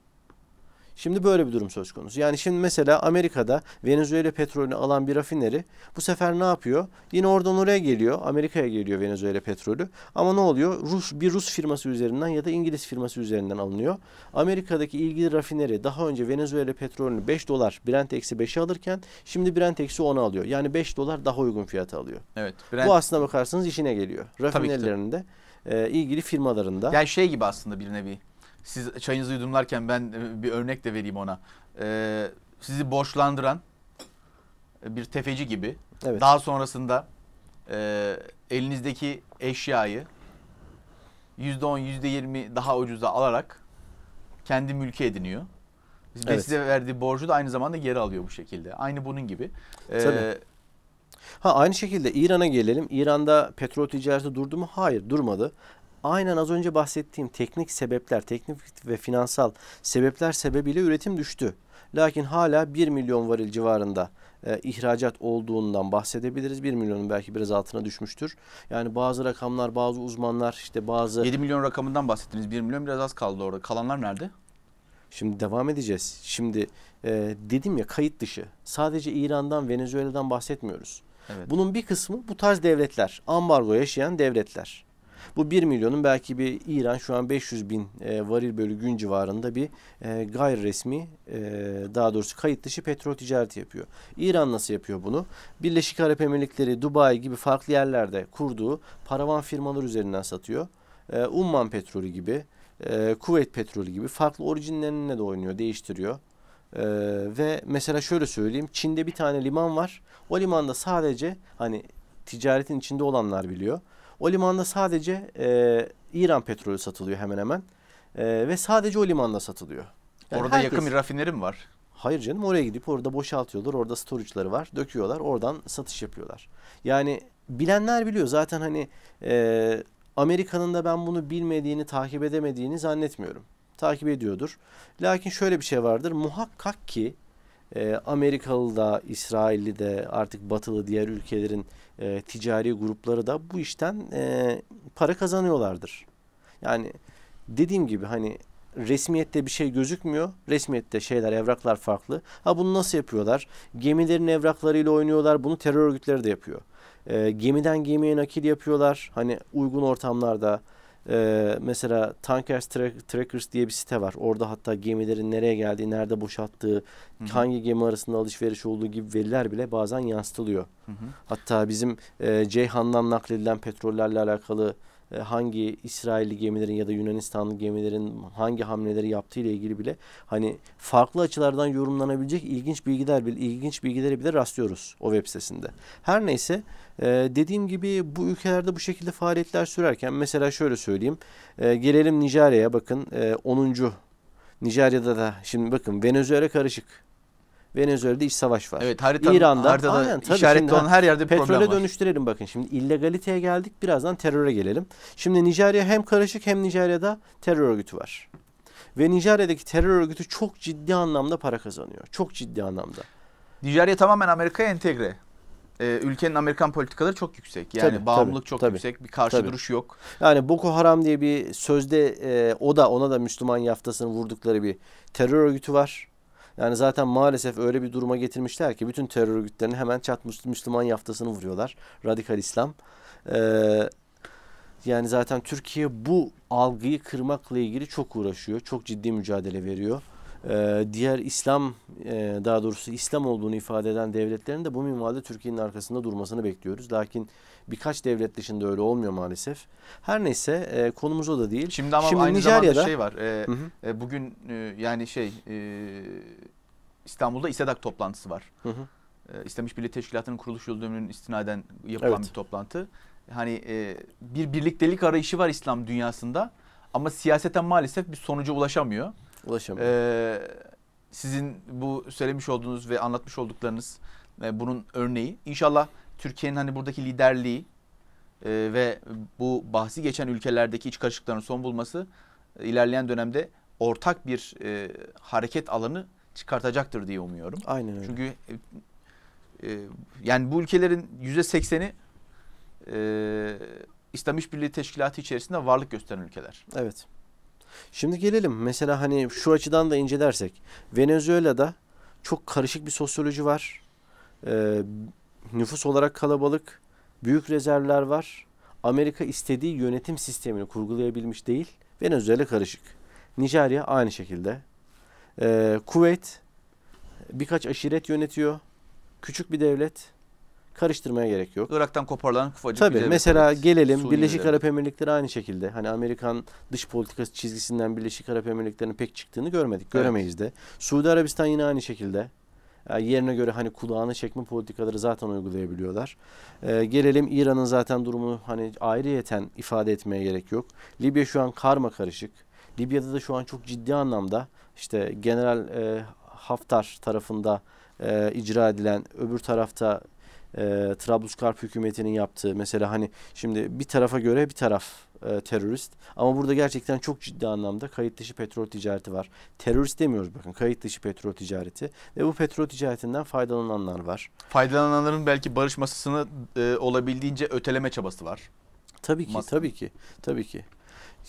Şimdi böyle bir durum söz konusu. Yani şimdi mesela Amerika'da Venezuela petrolünü alan bir rafineri bu sefer ne yapıyor? Yine oradan oraya geliyor. Amerika'ya geliyor Venezuela petrolü. Ama ne oluyor? Rus bir Rus firması üzerinden ya da İngiliz firması üzerinden alınıyor. Amerika'daki ilgili rafineri daha önce Venezuela petrolünü 5 dolar Brent eksi 5'e alırken şimdi Brent eksi 10'a alıyor. Yani 5 dolar daha uygun fiyata alıyor. Evet. Brent... Bu aslında bakarsanız işine geliyor. Rafinerilerinde e, ilgili firmalarında. Yani şey gibi aslında bir nevi siz çayınızı yudumlarken ben e, bir örnek de vereyim ona. Ee, sizi borçlandıran e, bir tefeci gibi evet. daha sonrasında e, elinizdeki eşyayı yüzde on, yüzde yirmi daha ucuza alarak kendi mülkü ediniyor. Ve evet. size verdiği borcu da aynı zamanda geri alıyor bu şekilde. Aynı bunun gibi. Ee, Tabii. Ha aynı şekilde İran'a gelelim. İran'da petrol ticareti durdu mu? Hayır, durmadı aynen az önce bahsettiğim teknik sebepler, teknik ve finansal sebepler sebebiyle üretim düştü. Lakin hala 1 milyon varil civarında e, ihracat olduğundan bahsedebiliriz. 1 milyonun belki biraz altına düşmüştür. Yani bazı rakamlar, bazı uzmanlar işte bazı... 7 milyon rakamından bahsettiniz. 1 milyon biraz az kaldı orada. Kalanlar nerede? Şimdi devam edeceğiz. Şimdi e, dedim ya kayıt dışı. Sadece İran'dan, Venezuela'dan bahsetmiyoruz. Evet. Bunun bir kısmı bu tarz devletler. Ambargo yaşayan devletler. Bu 1 milyonun belki bir İran şu an 500 bin e, varil bölü gün civarında bir e, gayri resmi e, daha doğrusu kayıt dışı petrol ticareti yapıyor. İran nasıl yapıyor bunu? Birleşik Arap Emirlikleri, Dubai gibi farklı yerlerde kurduğu paravan firmalar üzerinden satıyor. E, Umman petrolü gibi, e, Kuveyt petrolü gibi farklı orijinlerine de oynuyor, değiştiriyor. Ee, ve mesela şöyle söyleyeyim Çin'de bir tane liman var. O limanda sadece hani ticaretin içinde olanlar biliyor. O limanda sadece e, İran petrolü satılıyor hemen hemen. E, ve sadece o limanda satılıyor. Yani Orada herkes... yakın bir rafineri mi var? Hayır canım oraya gidip orada boşaltıyorlar. Orada storage'ları var. Döküyorlar. Oradan satış yapıyorlar. Yani bilenler biliyor. Zaten hani e, Amerika'nın da ben bunu bilmediğini, takip edemediğini zannetmiyorum. Takip ediyordur. Lakin şöyle bir şey vardır. Muhakkak ki ee, Amerikalı da, İsrailli de artık batılı diğer ülkelerin e, ticari grupları da bu işten e, para kazanıyorlardır. Yani dediğim gibi hani resmiyette bir şey gözükmüyor. Resmiyette şeyler, evraklar farklı. Ha bunu nasıl yapıyorlar? Gemilerin evraklarıyla oynuyorlar. Bunu terör örgütleri de yapıyor. E, gemiden gemiye nakil yapıyorlar. Hani uygun ortamlarda ee, mesela Tankers Track, Trackers diye bir site var. Orada hatta gemilerin nereye geldiği, nerede boşalttığı, Hı-hı. hangi gemi arasında alışveriş olduğu gibi veriler bile bazen yansıtılıyor. Hı-hı. Hatta bizim e, Ceyhan'dan nakledilen petrollerle alakalı e, hangi İsrailli gemilerin ya da Yunanistanlı gemilerin hangi hamleleri yaptığı ile ilgili bile hani farklı açılardan yorumlanabilecek ilginç bilgiler bile ilginç bilgileri bile rastlıyoruz o web sitesinde. Her neyse e, dediğim gibi bu ülkelerde bu şekilde faaliyetler sürerken mesela şöyle söyleyeyim. E, gelelim Nijerya'ya bakın 10. Nijerya'da da şimdi bakın Venezuela karışık. Venezuela'da iç savaş var. Evet haritanın İran'da, haritada aynen, tabii işaretli olan her yerde bir problem var. dönüştürelim bakın şimdi illegaliteye geldik birazdan teröre gelelim. Şimdi Nijerya hem karışık hem Nijerya'da terör örgütü var. Ve Nijerya'daki terör örgütü çok ciddi anlamda para kazanıyor. Çok ciddi anlamda. Nijerya tamamen Amerika'ya entegre e, ülkenin Amerikan politikaları çok yüksek. Yani tabii, bağımlılık tabii, çok tabii, yüksek. Bir karşı tabii. duruş yok. Yani Boko Haram diye bir sözde e, o da ona da Müslüman yaftasını vurdukları bir terör örgütü var. Yani zaten maalesef öyle bir duruma getirmişler ki bütün terör örgütlerini hemen çat Müslüman yaftasını vuruyorlar. Radikal İslam. Ee, yani zaten Türkiye bu algıyı kırmakla ilgili çok uğraşıyor. Çok ciddi mücadele veriyor. Ee, diğer İslam e, daha doğrusu İslam olduğunu ifade eden devletlerin de bu minvalde Türkiye'nin arkasında durmasını bekliyoruz. Lakin birkaç devlet dışında öyle olmuyor maalesef. Her neyse e, konumuz o da değil. Şimdi ama Şimdi aynı Nijerya'da, zamanda şey var. E, hı hı. E, bugün e, yani şey e, İstanbul'da İSEDAK toplantısı var. Hı hı. E, İslam Birliği Teşkilatı'nın kuruluş yıl dönümünün istinaden yapılan evet. bir toplantı. Hani e, bir birliktelik arayışı var İslam dünyasında ama siyaseten maalesef bir sonuca ulaşamıyor. Ulaşamıyor. Ee, sizin bu söylemiş olduğunuz ve anlatmış olduklarınız e, bunun örneği. İnşallah Türkiye'nin hani buradaki liderliği e, ve bu bahsi geçen ülkelerdeki iç karışıkların son bulması e, ilerleyen dönemde ortak bir e, hareket alanı çıkartacaktır diye umuyorum. Aynen öyle. Çünkü e, e, yani bu ülkelerin yüzde sekseni e, İslam İşbirliği Teşkilatı içerisinde varlık gösteren ülkeler. Evet. Şimdi gelelim mesela hani şu açıdan da incelersek Venezuela'da çok karışık bir sosyoloji var. Ee, nüfus olarak kalabalık, büyük rezervler var. Amerika istediği yönetim sistemini kurgulayabilmiş değil. Venezuela karışık. Nijerya aynı şekilde. Ee, Kuveyt birkaç aşiret yönetiyor. Küçük bir devlet karıştırmaya gerek yok. Irak'tan koparılan ufacık Tabii bir mesela evet. gelelim Suriye'de. Birleşik Arap Emirlikleri aynı şekilde. Hani Amerikan dış politikası çizgisinden Birleşik Arap Emirlikleri'nin pek çıktığını görmedik. Göremeyiz evet. de. Suudi Arabistan yine aynı şekilde. Ee, yerine göre hani kulağını çekme politikaları zaten uygulayabiliyorlar. Ee, gelelim İran'ın zaten durumu hani ayrıyeten ifade etmeye gerek yok. Libya şu an karma karışık. Libya'da da şu an çok ciddi anlamda işte General e, Haftar tarafında e, icra edilen öbür tarafta e, Trablusgarp hükümetinin yaptığı mesela hani şimdi bir tarafa göre bir taraf e, terörist ama burada gerçekten çok ciddi anlamda kayıt dışı petrol ticareti var. Terörist demiyoruz bakın kayıt dışı petrol ticareti ve bu petrol ticaretinden faydalananlar var. Faydalananların belki barış masasını e, olabildiğince öteleme çabası var. Tabii ki Mas- tabii ki tabii ki.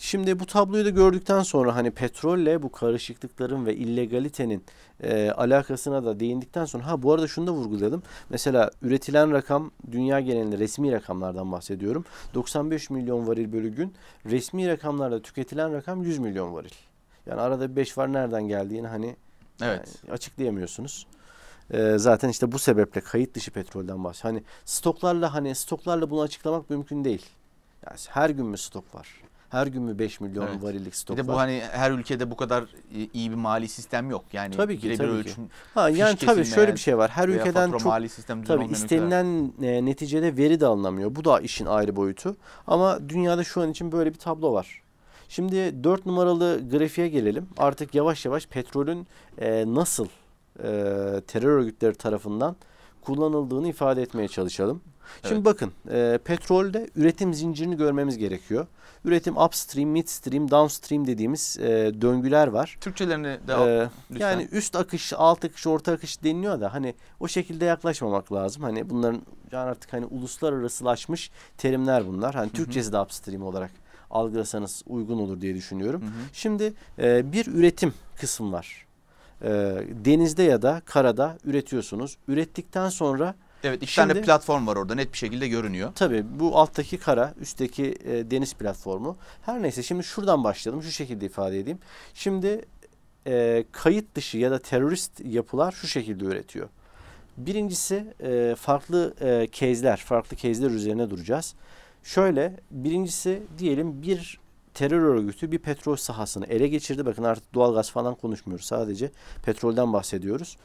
Şimdi bu tabloyu da gördükten sonra hani petrolle bu karışıklıkların ve illegalitenin e, alakasına da değindikten sonra ha bu arada şunu da vurguladım. Mesela üretilen rakam dünya genelinde resmi rakamlardan bahsediyorum. 95 milyon varil bölü gün resmi rakamlarda tüketilen rakam 100 milyon varil. Yani arada 5 var nereden geldiğini hani evet. yani açıklayamıyorsunuz. E, zaten işte bu sebeple kayıt dışı petrolden bahsediyorum. Hani stoklarla hani stoklarla bunu açıklamak mümkün değil. Yani her gün mü stok var? her gün mü 5 milyon evet. varilik stok var? Bir de bu var. hani her ülkede bu kadar iyi bir mali sistem yok. Yani tabii ki tabii bir ölçüm. Ki. Ha yani tabii şöyle bir şey var. Her ülkeden çok mali sistem tabii istenilen e, neticede veri de alınamıyor. Bu da işin ayrı boyutu. Ama dünyada şu an için böyle bir tablo var. Şimdi dört numaralı grafiğe gelelim. Artık yavaş yavaş petrolün e, nasıl e, terör örgütleri tarafından kullanıldığını ifade etmeye çalışalım. Şimdi evet. bakın e, petrolde üretim zincirini görmemiz gerekiyor. Üretim upstream, midstream, downstream dediğimiz e, döngüler var. Türkçelerini de e, Yani üst akış, alt akış, orta akış deniliyor da hani o şekilde yaklaşmamak lazım. Hani bunların yani artık hani uluslararasılaşmış terimler bunlar. Hani Hı -hı. de upstream olarak algılasanız uygun olur diye düşünüyorum. Hı hı. Şimdi e, bir üretim kısım var. E, denizde ya da karada üretiyorsunuz. Ürettikten sonra Evet iki Şimdi, tane platform var orada net bir şekilde görünüyor. Tabii bu alttaki kara, üstteki e, deniz platformu. Her neyse şimdi şuradan başlayalım. Şu şekilde ifade edeyim. Şimdi e, kayıt dışı ya da terörist yapılar şu şekilde üretiyor. Birincisi e, farklı e, kezler, farklı kezler üzerine duracağız. Şöyle birincisi diyelim bir terör örgütü bir petrol sahasını ele geçirdi. Bakın artık doğalgaz falan konuşmuyoruz sadece petrolden bahsediyoruz.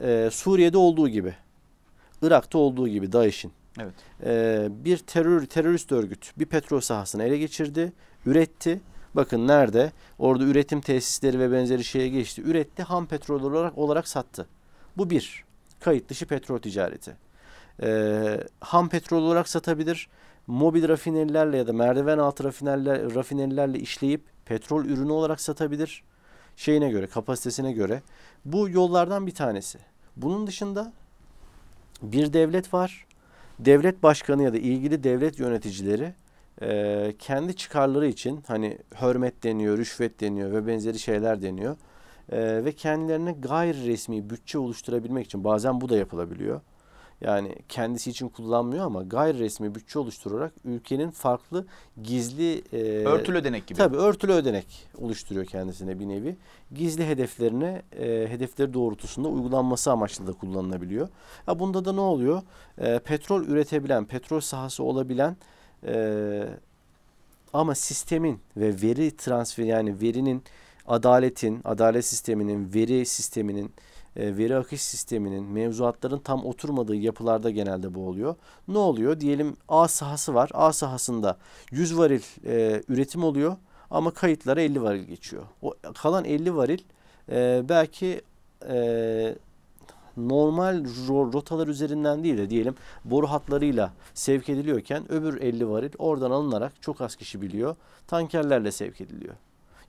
E, Suriye'de olduğu gibi Irak'ta olduğu gibi DAEŞ'in evet. e, bir terör terörist örgüt bir petrol sahasını ele geçirdi, üretti. Bakın nerede? Orada üretim tesisleri ve benzeri şeye geçti. Üretti, ham petrol olarak olarak sattı. Bu bir. Kayıt dışı petrol ticareti. E, ham petrol olarak satabilir. Mobil rafinerilerle ya da merdiven altı rafineriler, rafinerilerle işleyip petrol ürünü olarak satabilir. Şeyine göre, kapasitesine göre. Bu yollardan bir tanesi. Bunun dışında bir devlet var. Devlet başkanı ya da ilgili devlet yöneticileri e, kendi çıkarları için hani hürmet deniyor, rüşvet deniyor ve benzeri şeyler deniyor. E, ve kendilerine gayri resmi bütçe oluşturabilmek için bazen bu da yapılabiliyor yani kendisi için kullanmıyor ama gayri resmi bütçe oluşturarak ülkenin farklı gizli e, örtülü ödenek gibi. Tabii örtülü ödenek oluşturuyor kendisine bir nevi. Gizli hedeflerine e, hedefleri doğrultusunda uygulanması amaçlı da kullanılabiliyor. Ya bunda da ne oluyor? E, petrol üretebilen, petrol sahası olabilen e, ama sistemin ve veri transferi yani verinin adaletin, adalet sisteminin, veri sisteminin e, veri akış sisteminin mevzuatların tam oturmadığı yapılarda genelde bu oluyor. Ne oluyor? Diyelim A sahası var. A sahasında 100 varil e, üretim oluyor ama kayıtlara 50 varil geçiyor. O kalan 50 varil e, belki e, normal rotalar üzerinden değil de diyelim boru hatlarıyla sevk ediliyorken öbür 50 varil oradan alınarak çok az kişi biliyor tankerlerle sevk ediliyor.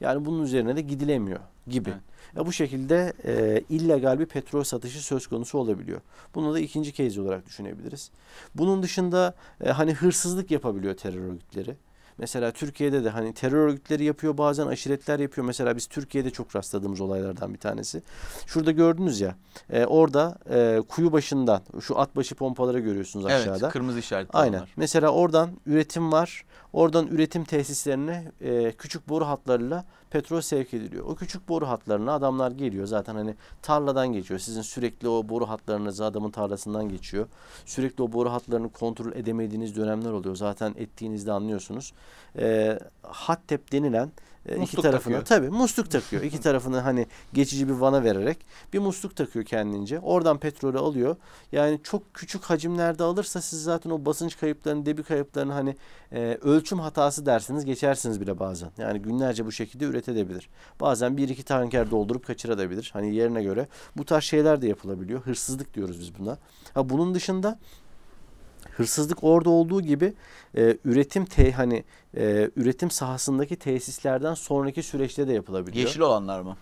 Yani bunun üzerine de gidilemiyor gibi. Evet. Ya e, bu şekilde e, illegal bir petrol satışı söz konusu olabiliyor. Bunu da ikinci kez olarak düşünebiliriz. Bunun dışında e, hani hırsızlık yapabiliyor terör örgütleri. Mesela Türkiye'de de hani terör örgütleri yapıyor bazen aşiretler yapıyor. Mesela biz Türkiye'de çok rastladığımız olaylardan bir tanesi. Şurada gördünüz ya e, orada e, kuyu başından şu at başı pompaları görüyorsunuz aşağıda. Evet kırmızı işaretli Aynen. Onlar. Mesela oradan üretim var Oradan üretim tesislerine e, küçük boru hatlarıyla petrol sevk ediliyor. O küçük boru hatlarına adamlar geliyor. Zaten hani tarladan geçiyor. Sizin sürekli o boru hatlarınız adamın tarlasından geçiyor. Sürekli o boru hatlarını kontrol edemediğiniz dönemler oluyor. Zaten ettiğinizde anlıyorsunuz. E, Hattep denilen e, musluk iki tarafına takıyor. tabii musluk takıyor. İki tarafını hani geçici bir vana vererek bir musluk takıyor kendince. Oradan petrolü alıyor. Yani çok küçük hacimlerde alırsa siz zaten o basınç kayıplarını, debi kayıplarını hani e, ölçüm hatası dersiniz geçersiniz bile bazen. Yani günlerce bu şekilde üretebilir. Bazen bir iki tanker doldurup kaçırabilir. Hani yerine göre bu tarz şeyler de yapılabiliyor. Hırsızlık diyoruz biz buna. Ha bunun dışında Hırsızlık orada olduğu gibi e, üretim te hani e, üretim sahasındaki tesislerden sonraki süreçte de yapılabiliyor. Yeşil olanlar mı?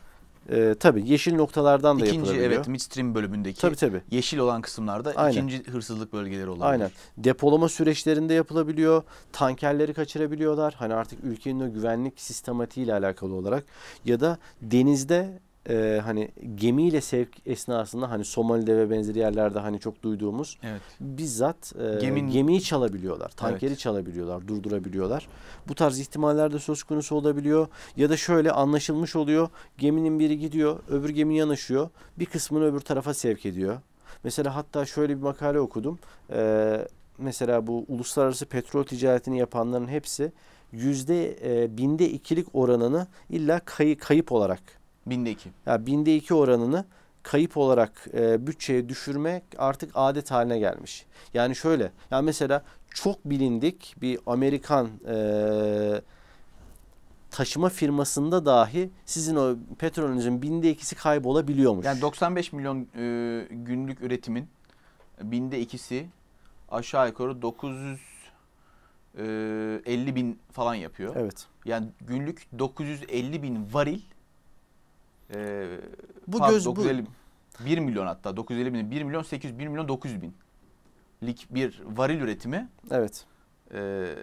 E, tabii yeşil noktalardan da ikinci, İkinci evet midstream bölümündeki tabii, tabii. yeşil olan kısımlarda Aynen. ikinci hırsızlık bölgeleri olabilir. Aynen. Depolama süreçlerinde yapılabiliyor. Tankerleri kaçırabiliyorlar. Hani artık ülkenin o güvenlik sistematiğiyle alakalı olarak ya da denizde e, hani gemiyle sevk esnasında hani Somali'de ve benzeri yerlerde hani çok duyduğumuz evet. bizzat e, Gemin... gemiyi çalabiliyorlar. Tankeri evet. çalabiliyorlar, durdurabiliyorlar. Bu tarz ihtimaller de söz konusu olabiliyor. Ya da şöyle anlaşılmış oluyor. Geminin biri gidiyor, öbür gemi yanaşıyor. Bir kısmını öbür tarafa sevk ediyor. Mesela hatta şöyle bir makale okudum. Ee, mesela bu uluslararası petrol ticaretini yapanların hepsi yüzde e, binde ikilik oranını illa kayı, kayıp olarak Binde iki. Ya binde iki oranını kayıp olarak e, bütçeye düşürmek artık adet haline gelmiş. Yani şöyle, ya mesela çok bilindik bir Amerikan e, taşıma firmasında dahi sizin o petrolünüzün binde ikisi kaybolabiliyormuş. Yani 95 milyon e, günlük üretimin binde ikisi aşağı yukarı 950 e, bin falan yapıyor. Evet. Yani günlük 950 bin varil e, bu pardon, göz 950, bu 1 milyon hatta 950 bin 1 milyon 800 1 milyon 900 bin lik bir varil üretimi. Evet. E, ee,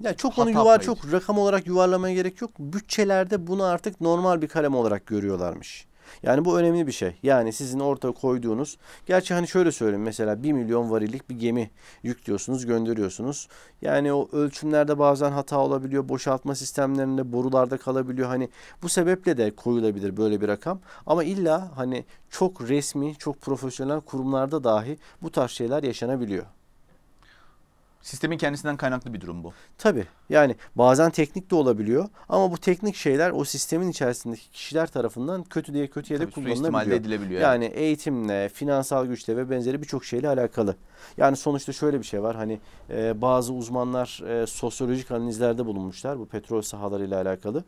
yani çok onu yuvar çok rakam olarak yuvarlamaya gerek yok. Bütçelerde bunu artık normal bir kalem olarak görüyorlarmış. Yani bu önemli bir şey. Yani sizin ortaya koyduğunuz gerçi hani şöyle söyleyeyim mesela 1 milyon varillik bir gemi yüklüyorsunuz gönderiyorsunuz. Yani o ölçümlerde bazen hata olabiliyor. Boşaltma sistemlerinde borularda kalabiliyor. Hani bu sebeple de koyulabilir böyle bir rakam. Ama illa hani çok resmi, çok profesyonel kurumlarda dahi bu tarz şeyler yaşanabiliyor. Sistemin kendisinden kaynaklı bir durum bu. Tabii. Yani bazen teknik de olabiliyor ama bu teknik şeyler o sistemin içerisindeki kişiler tarafından kötü diye kötüye de kullanılabiliyor. edilebiliyor. Yani evet. eğitimle, finansal güçle ve benzeri birçok şeyle alakalı. Yani sonuçta şöyle bir şey var. Hani e, bazı uzmanlar e, sosyolojik analizlerde bulunmuşlar bu petrol sahalarıyla alakalı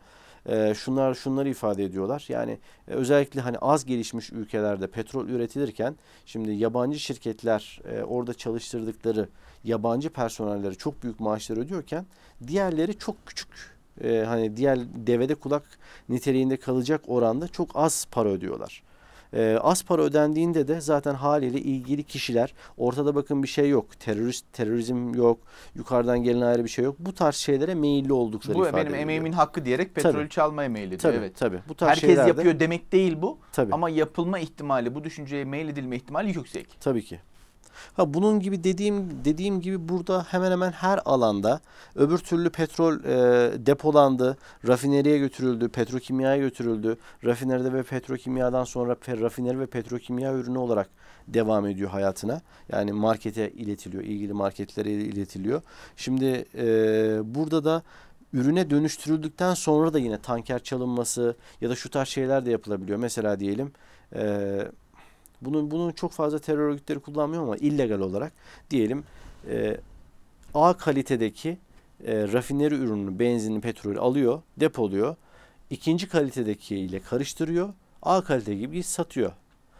e, şunlar şunları ifade ediyorlar. Yani e, özellikle hani az gelişmiş ülkelerde petrol üretilirken şimdi yabancı şirketler e, orada çalıştırdıkları yabancı personelleri çok büyük maaşlar ödüyorken diğerleri çok küçük e, hani diğer devede kulak niteliğinde kalacak oranda çok az para ödüyorlar. E, az para ödendiğinde de zaten haliyle ilgili kişiler ortada bakın bir şey yok. Terörist, terörizm yok. Yukarıdan gelen ayrı bir şey yok. Bu tarz şeylere meyilli oldukları bu ifade benim emeğimin hakkı diyerek petrolü tabii. çalmaya meyilli tabii, evet. Tabii. Bu tarz Herkes şeylerde... yapıyor demek değil bu. Tabii. Ama yapılma ihtimali, bu düşünceye meyledilme ihtimali yüksek. Tabii ki. Ha bunun gibi dediğim dediğim gibi burada hemen hemen her alanda öbür türlü petrol e, depolandı, rafineriye götürüldü, petrokimyaya götürüldü. Rafineride ve petrokimyadan sonra rafineri ve petrokimya ürünü olarak devam ediyor hayatına. Yani markete iletiliyor, ilgili marketlere iletiliyor. Şimdi e, burada da ürüne dönüştürüldükten sonra da yine tanker çalınması ya da şu tarz şeyler de yapılabiliyor. Mesela diyelim eee bunu, bunu çok fazla terör örgütleri kullanmıyor ama illegal olarak diyelim e, A kalitedeki e, rafineri ürünü, benzinli petrolü alıyor, depoluyor. ikinci kalitedeki ile karıştırıyor. A kalite gibi satıyor.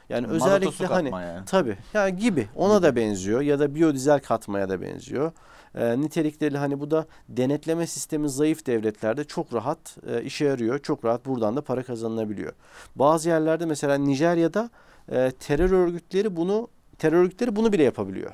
Yani Marotu özellikle hani yani. tabi yani gibi ona da benziyor ya da biyodizel katmaya da benziyor. E, nitelikleri hani bu da denetleme sistemi zayıf devletlerde çok rahat e, işe yarıyor. Çok rahat buradan da para kazanılabiliyor. Bazı yerlerde mesela Nijerya'da e, terör örgütleri bunu terör örgütleri bunu bile yapabiliyor.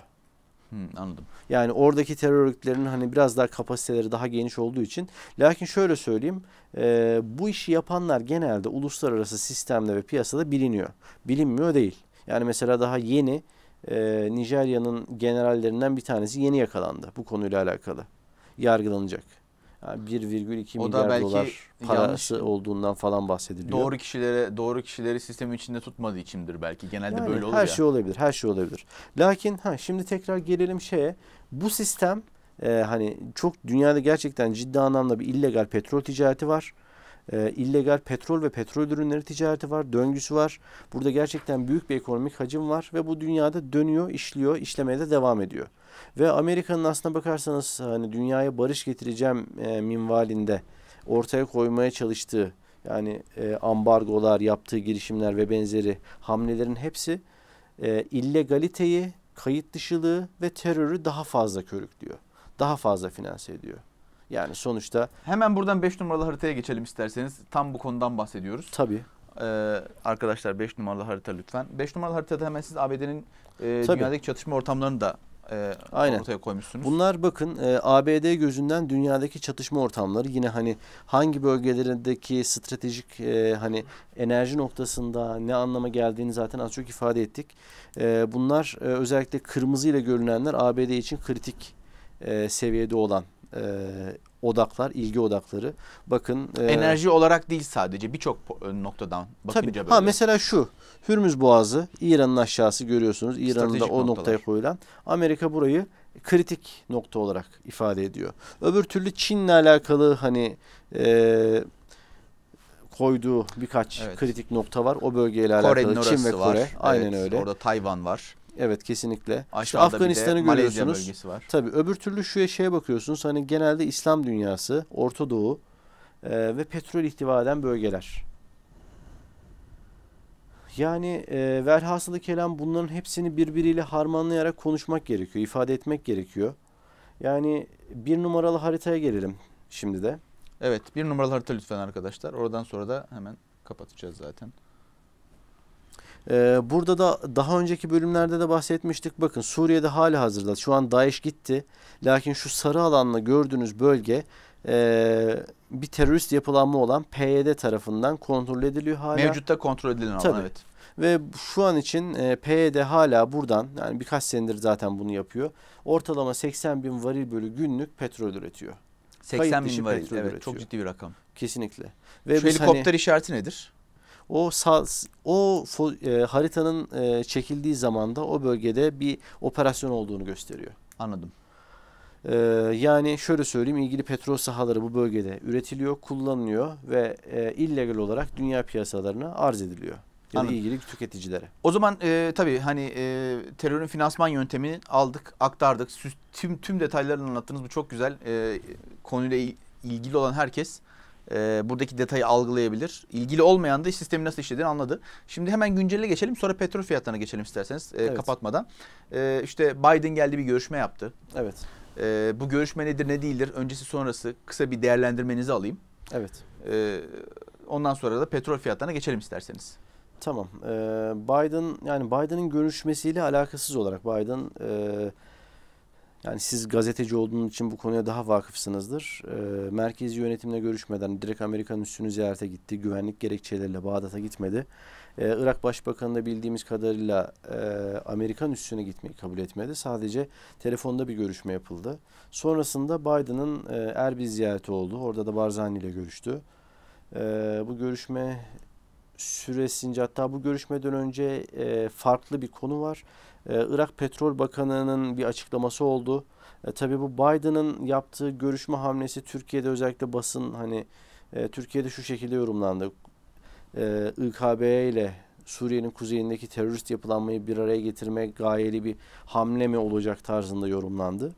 Hmm, anladım. Yani oradaki terör örgütlerinin hani biraz daha kapasiteleri daha geniş olduğu için. Lakin şöyle söyleyeyim. E, bu işi yapanlar genelde uluslararası sistemde ve piyasada biliniyor. Bilinmiyor değil. Yani mesela daha yeni e, Nijerya'nın generallerinden bir tanesi yeni yakalandı bu konuyla alakalı. Yargılanacak yani 1,2 milyar belki dolar parası yanlış, olduğundan falan bahsediliyor. Doğru kişilere doğru kişileri sistemin içinde tutmadığı içindir belki. Genelde yani böyle oluyor. her ya. şey olabilir. Her şey olabilir. Lakin ha şimdi tekrar gelelim şeye. Bu sistem e, hani çok dünyada gerçekten ciddi anlamda bir illegal petrol ticareti var e, illegal petrol ve petrol ürünleri ticareti var, döngüsü var. Burada gerçekten büyük bir ekonomik hacim var ve bu dünyada dönüyor, işliyor, işlemeye de devam ediyor. Ve Amerika'nın aslına bakarsanız hani dünyaya barış getireceğim e, minvalinde ortaya koymaya çalıştığı yani e, ambargolar, yaptığı girişimler ve benzeri hamlelerin hepsi e, illegaliteyi, kayıt dışılığı ve terörü daha fazla körüklüyor. Daha fazla finanse ediyor. Yani sonuçta... Hemen buradan 5 numaralı haritaya geçelim isterseniz. Tam bu konudan bahsediyoruz. Tabii. Ee, arkadaşlar 5 numaralı harita lütfen. 5 numaralı haritada hemen siz ABD'nin e, Tabii. dünyadaki çatışma ortamlarını da e, Aynen. ortaya koymuşsunuz. Bunlar bakın e, ABD gözünden dünyadaki çatışma ortamları yine hani hangi bölgelerindeki stratejik e, hani enerji noktasında ne anlama geldiğini zaten az çok ifade ettik. E, bunlar e, özellikle kırmızı ile görünenler ABD için kritik e, seviyede olan e, odaklar, ilgi odakları. Bakın e, enerji olarak değil sadece birçok e, noktadan bakınca tabii. böyle. Ha mesela şu Hürmüz Boğazı, İran'ın aşağısı görüyorsunuz. İran'da da o noktalar. noktaya koyulan. Amerika burayı kritik nokta olarak ifade ediyor. Öbür türlü Çin'le alakalı hani e, koyduğu birkaç evet. kritik nokta var. O bölgeyle Kore alakalı Çin ve Kore. Var. Aynen evet, öyle. Orada Tayvan var. Evet kesinlikle. Aşağıda Afganistan'ı görüyorsunuz. var. Tabii öbür türlü şu şeye bakıyorsunuz. Hani genelde İslam dünyası, Orta Doğu e, ve petrol ihtiva eden bölgeler. Yani e, velhasılı kelam bunların hepsini birbiriyle harmanlayarak konuşmak gerekiyor, ifade etmek gerekiyor. Yani bir numaralı haritaya gelelim şimdi de. Evet bir numaralı harita lütfen arkadaşlar. Oradan sonra da hemen kapatacağız zaten. Ee, burada da daha önceki bölümlerde de bahsetmiştik. Bakın Suriye'de hali hazırda. Şu an DAEŞ gitti. Lakin şu sarı alanla gördüğünüz bölge e, bir terörist yapılanma olan PYD tarafından kontrol ediliyor hala. Mevcutta kontrol edilen alan evet. Ve şu an için e, PYD hala buradan yani birkaç senedir zaten bunu yapıyor. Ortalama 80 bin varil bölü günlük petrol üretiyor. 80 Kayıt bin varil evet üretiyor. çok ciddi bir rakam. Kesinlikle. Ve Şu helikopter hani, işareti nedir? O o e, haritanın e, çekildiği zamanda o bölgede bir operasyon olduğunu gösteriyor. Anladım. Ee, yani şöyle söyleyeyim ilgili petrol sahaları bu bölgede üretiliyor, kullanılıyor ve e, illegal olarak dünya piyasalarına arz ediliyor. Ya Anladım. ilgili tüketicilere. O zaman e, tabii hani e, terörün finansman yöntemini aldık, aktardık. Tüm tüm detaylarını anlattınız. Bu çok güzel. E, konuyla ilgili olan herkes e, buradaki detayı algılayabilir. İlgili olmayan da sistemi nasıl işlediğini anladı. Şimdi hemen güncelle geçelim sonra petrol fiyatlarına geçelim isterseniz e, evet. kapatmadan. E, işte Biden geldi bir görüşme yaptı. Evet. E, bu görüşme nedir ne değildir öncesi sonrası kısa bir değerlendirmenizi alayım. Evet. E, ondan sonra da petrol fiyatlarına geçelim isterseniz. Tamam. Ee, Biden yani Biden'ın görüşmesiyle alakasız olarak Biden e, yani siz gazeteci olduğunuz için bu konuya daha vakıfsınızdır. E, merkezi yönetimle görüşmeden direkt Amerika'nın üstünü ziyarete gitti. Güvenlik gerekçeleriyle Bağdat'a gitmedi. E, Irak Başbakanı da bildiğimiz kadarıyla e, Amerikan üssüne gitmeyi kabul etmedi. Sadece telefonda bir görüşme yapıldı. Sonrasında Biden'ın e, Erbil ziyareti oldu. Orada da Barzani ile görüştü. E, bu görüşme süresince hatta bu görüşmeden önce e, farklı bir konu var. E, Irak Petrol Bakanı'nın bir açıklaması oldu. E, tabii bu Biden'ın yaptığı görüşme hamlesi Türkiye'de özellikle basın hani e, Türkiye'de şu şekilde yorumlandı. E, İKB ile Suriye'nin kuzeyindeki terörist yapılanmayı bir araya getirme gayeli bir hamle mi olacak tarzında yorumlandı.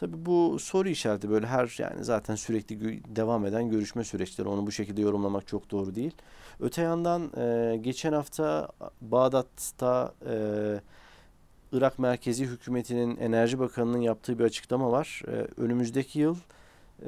Tabii bu soru işareti böyle her yani zaten sürekli devam eden görüşme süreçleri onu bu şekilde yorumlamak çok doğru değil. Öte yandan e, geçen hafta Bağdat'ta e, Irak merkezi hükümetinin Enerji Bakanı'nın yaptığı bir açıklama var. E, önümüzdeki yıl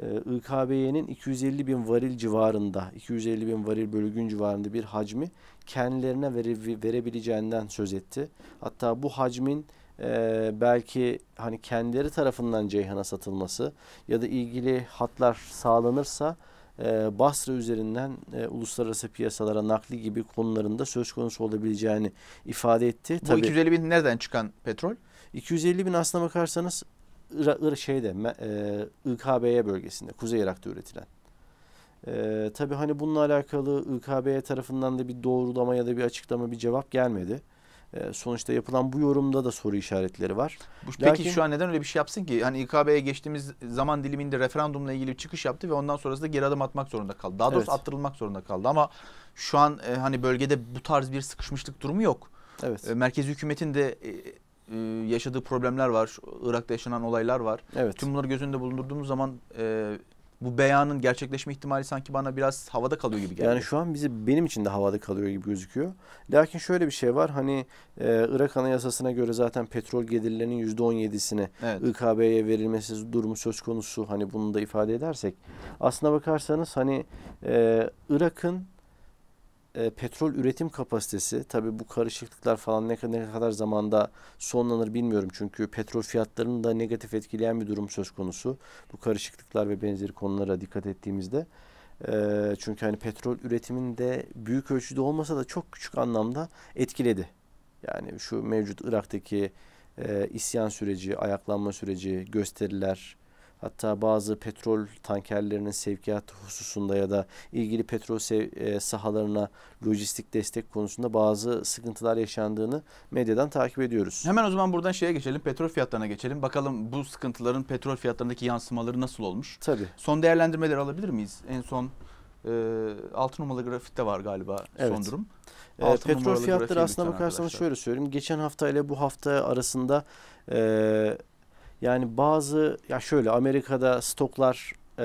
e, IKB'nin 250 bin varil civarında, 250 bin varil bölü gün civarında bir hacmi kendilerine vere, verebileceğinden söz etti. Hatta bu hacmin e, belki hani kendileri tarafından Ceyhan'a satılması ya da ilgili hatlar sağlanırsa e, Basra üzerinden e, uluslararası piyasalara nakli gibi konularında söz konusu olabileceğini ifade etti. Bu Tabii, 250 bin nereden çıkan petrol? 250 bin aslına bakarsanız Irak, şeyde e, IKB'ye bölgesinde Kuzey Irak'ta üretilen. E, tabii hani bununla alakalı IKB tarafından da bir doğrulama ya da bir açıklama bir cevap gelmedi. Ee, sonuçta yapılan bu yorumda da soru işaretleri var. Peki Lakin, şu an neden öyle bir şey yapsın ki? Hani İKB'ye geçtiğimiz zaman diliminde referandumla ilgili bir çıkış yaptı ve ondan sonrasında geri adım atmak zorunda kaldı. Daha doğrusu evet. attırılmak zorunda kaldı ama şu an e, hani bölgede bu tarz bir sıkışmışlık durumu yok. Evet. E, merkezi hükümetin de e, e yaşadığı problemler var. Irak'ta yaşanan olaylar var. Evet. Tüm bunları göz önünde bulundurduğumuz zaman e, bu beyanın gerçekleşme ihtimali sanki bana biraz havada kalıyor gibi geliyor. Yani şu an bizi benim için de havada kalıyor gibi gözüküyor. Lakin şöyle bir şey var hani e, Irak Anayasası'na göre zaten petrol gelirlerinin yüzde on yedisini evet. İKB'ye verilmesi durumu söz konusu. Hani bunu da ifade edersek aslına bakarsanız hani e, Irak'ın e, petrol üretim kapasitesi tabii bu karışıklıklar falan ne kadar, ne kadar zamanda sonlanır bilmiyorum. Çünkü petrol fiyatlarını da negatif etkileyen bir durum söz konusu. Bu karışıklıklar ve benzeri konulara dikkat ettiğimizde. E, çünkü hani petrol üretiminde büyük ölçüde olmasa da çok küçük anlamda etkiledi. Yani şu mevcut Irak'taki e, isyan süreci, ayaklanma süreci, gösteriler, Hatta bazı petrol tankerlerinin sevkiyatı hususunda ya da ilgili petrol e, sahalarına lojistik destek konusunda bazı sıkıntılar yaşandığını medyadan takip ediyoruz. Hemen o zaman buradan şeye geçelim, petrol fiyatlarına geçelim. Bakalım bu sıkıntıların petrol fiyatlarındaki yansımaları nasıl olmuş? Tabii. Son değerlendirmeleri alabilir miyiz? En son e, 6 numaralı grafikte var galiba evet. son durum. E, petrol fiyatları aslında bakarsanız arkadaşlar. şöyle söyleyeyim. Geçen hafta ile bu hafta arasında e, yani bazı ya şöyle Amerika'da stoklar e,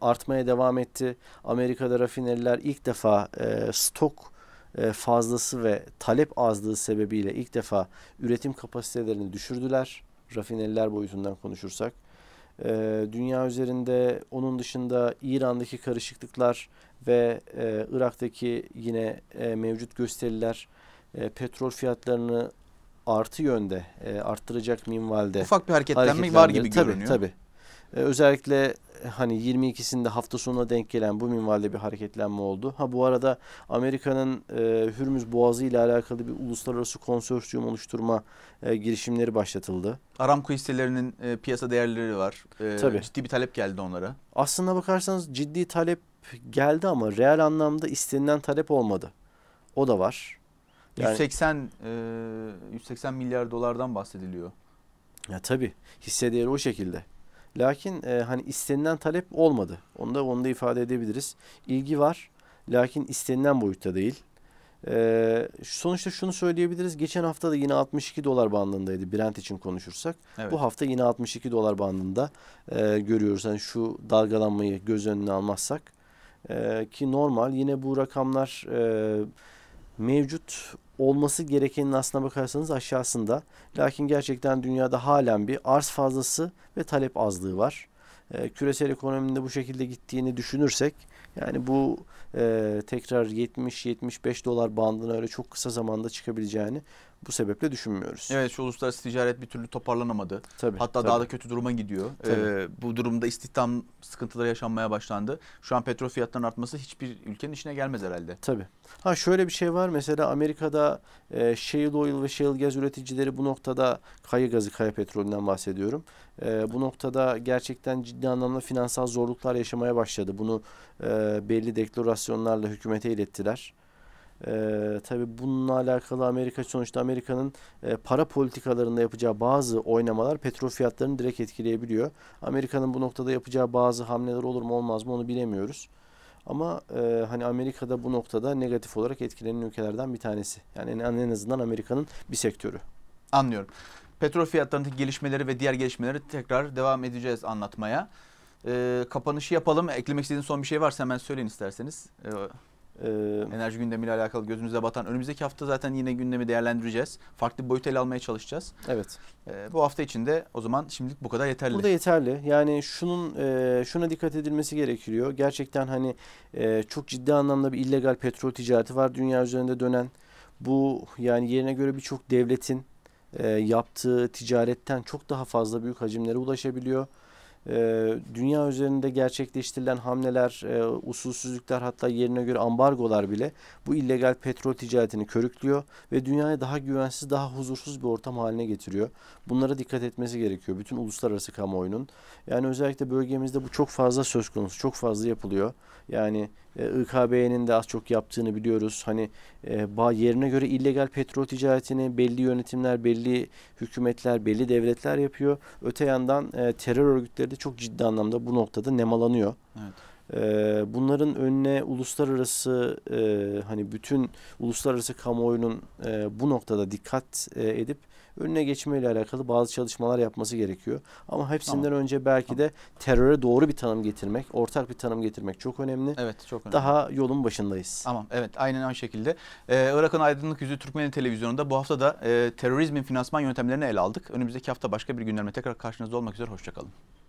artmaya devam etti. Amerika'da rafineriler ilk defa e, stok e, fazlası ve talep azlığı sebebiyle ilk defa üretim kapasitelerini düşürdüler. Rafineriler boyutundan konuşursak. E, dünya üzerinde onun dışında İran'daki karışıklıklar ve e, Irak'taki yine e, mevcut gösteriler e, petrol fiyatlarını artı yönde e, arttıracak minvalde ufak bir hareketlenme var gibi tabii, görünüyor. Tabii. Ee, özellikle e, hani 22'sinde hafta sonuna denk gelen bu minvalde bir hareketlenme oldu. Ha bu arada Amerika'nın e, Hürmüz Boğazı ile alakalı bir uluslararası konsorsiyum oluşturma e, girişimleri başlatıldı. Aramco hisselerinin e, piyasa değerleri var. E, Tabii. Ciddi bir talep geldi onlara. Aslına bakarsanız ciddi talep geldi ama real anlamda istenilen talep olmadı. O da var. 180 e, 180 milyar dolardan bahsediliyor. Ya tabii hisse değeri o şekilde. Lakin e, hani istenilen talep olmadı. Onu da onu da ifade edebiliriz. İlgi var lakin istenilen boyutta değil. E, sonuçta şunu söyleyebiliriz. Geçen hafta da yine 62 dolar bandındaydı Brent için konuşursak. Evet. Bu hafta yine 62 dolar bandında e, görüyoruz. Yani şu dalgalanmayı göz önüne almazsak. E, ki normal yine bu rakamlar e, mevcut olması gerekenin aslına bakarsanız aşağısında. Lakin gerçekten dünyada halen bir arz fazlası ve talep azlığı var. E, küresel ekonominin bu şekilde gittiğini düşünürsek yani bu e, tekrar 70-75 dolar bandına öyle çok kısa zamanda çıkabileceğini bu sebeple düşünmüyoruz. Evet şu uluslararası ticaret bir türlü toparlanamadı. Tabii, Hatta tabii. daha da kötü duruma gidiyor. Ee, tabii. Ee, bu durumda istihdam sıkıntıları yaşanmaya başlandı. Şu an petrol fiyatlarının artması hiçbir ülkenin işine gelmez herhalde. Tabii. Ha şöyle bir şey var mesela Amerika'da e, shale oil ve shale gaz üreticileri bu noktada kayı gazı kaya petrolünden bahsediyorum. E, bu noktada gerçekten ciddi anlamda finansal zorluklar yaşamaya başladı. Bunu e, belli deklarasyonlarla hükümete ilettiler. Ee, tabii bununla alakalı Amerika sonuçta Amerika'nın e, para politikalarında yapacağı bazı oynamalar petrol fiyatlarını direkt etkileyebiliyor. Amerika'nın bu noktada yapacağı bazı hamleler olur mu olmaz mı onu bilemiyoruz. Ama e, hani Amerika'da bu noktada negatif olarak etkilenen ülkelerden bir tanesi. Yani en, en azından Amerika'nın bir sektörü. Anlıyorum. Petrol fiyatlarındaki gelişmeleri ve diğer gelişmeleri tekrar devam edeceğiz anlatmaya. E, kapanışı yapalım. Eklemek istediğiniz son bir şey varsa hemen söyleyin isterseniz. E, Enerji gündemiyle alakalı gözünüze batan önümüzdeki hafta zaten yine gündemi değerlendireceğiz. Farklı bir boyut ele almaya çalışacağız. Evet. E, bu hafta içinde o zaman şimdilik bu kadar yeterli. Bu da yeterli. Yani şunun e, şuna dikkat edilmesi gerekiyor. Gerçekten hani e, çok ciddi anlamda bir illegal petrol ticareti var dünya üzerinde dönen. Bu yani yerine göre birçok devletin e, yaptığı ticaretten çok daha fazla büyük hacimlere ulaşabiliyor. Ee, dünya üzerinde gerçekleştirilen hamleler, e, usulsüzlükler hatta yerine göre ambargolar bile bu illegal petrol ticaretini körüklüyor ve dünyaya daha güvensiz, daha huzursuz bir ortam haline getiriyor. Bunlara dikkat etmesi gerekiyor bütün uluslararası kamuoyunun. Yani özellikle bölgemizde bu çok fazla söz konusu, çok fazla yapılıyor. Yani e, de az çok yaptığını biliyoruz. Hani e, yerine göre illegal petrol ticaretini belli yönetimler, belli hükümetler, belli devletler yapıyor. Öte yandan e, terör örgütleri de çok ciddi anlamda bu noktada nemalanıyor. Evet. E, bunların önüne uluslararası hani bütün uluslararası kamuoyunun bu noktada dikkat edip önüne geçmeyle alakalı bazı çalışmalar yapması gerekiyor. Ama hepsinden tamam. önce belki tamam. de teröre doğru bir tanım getirmek, ortak bir tanım getirmek çok önemli. Evet çok önemli. Daha yolun başındayız. Tamam evet aynen aynı şekilde. Ee, Irak'ın Aydınlık Yüzü Türkmen Televizyonu'nda bu hafta da e, terörizmin finansman yöntemlerini ele aldık. Önümüzdeki hafta başka bir gündemle tekrar karşınızda olmak üzere. Hoşçakalın.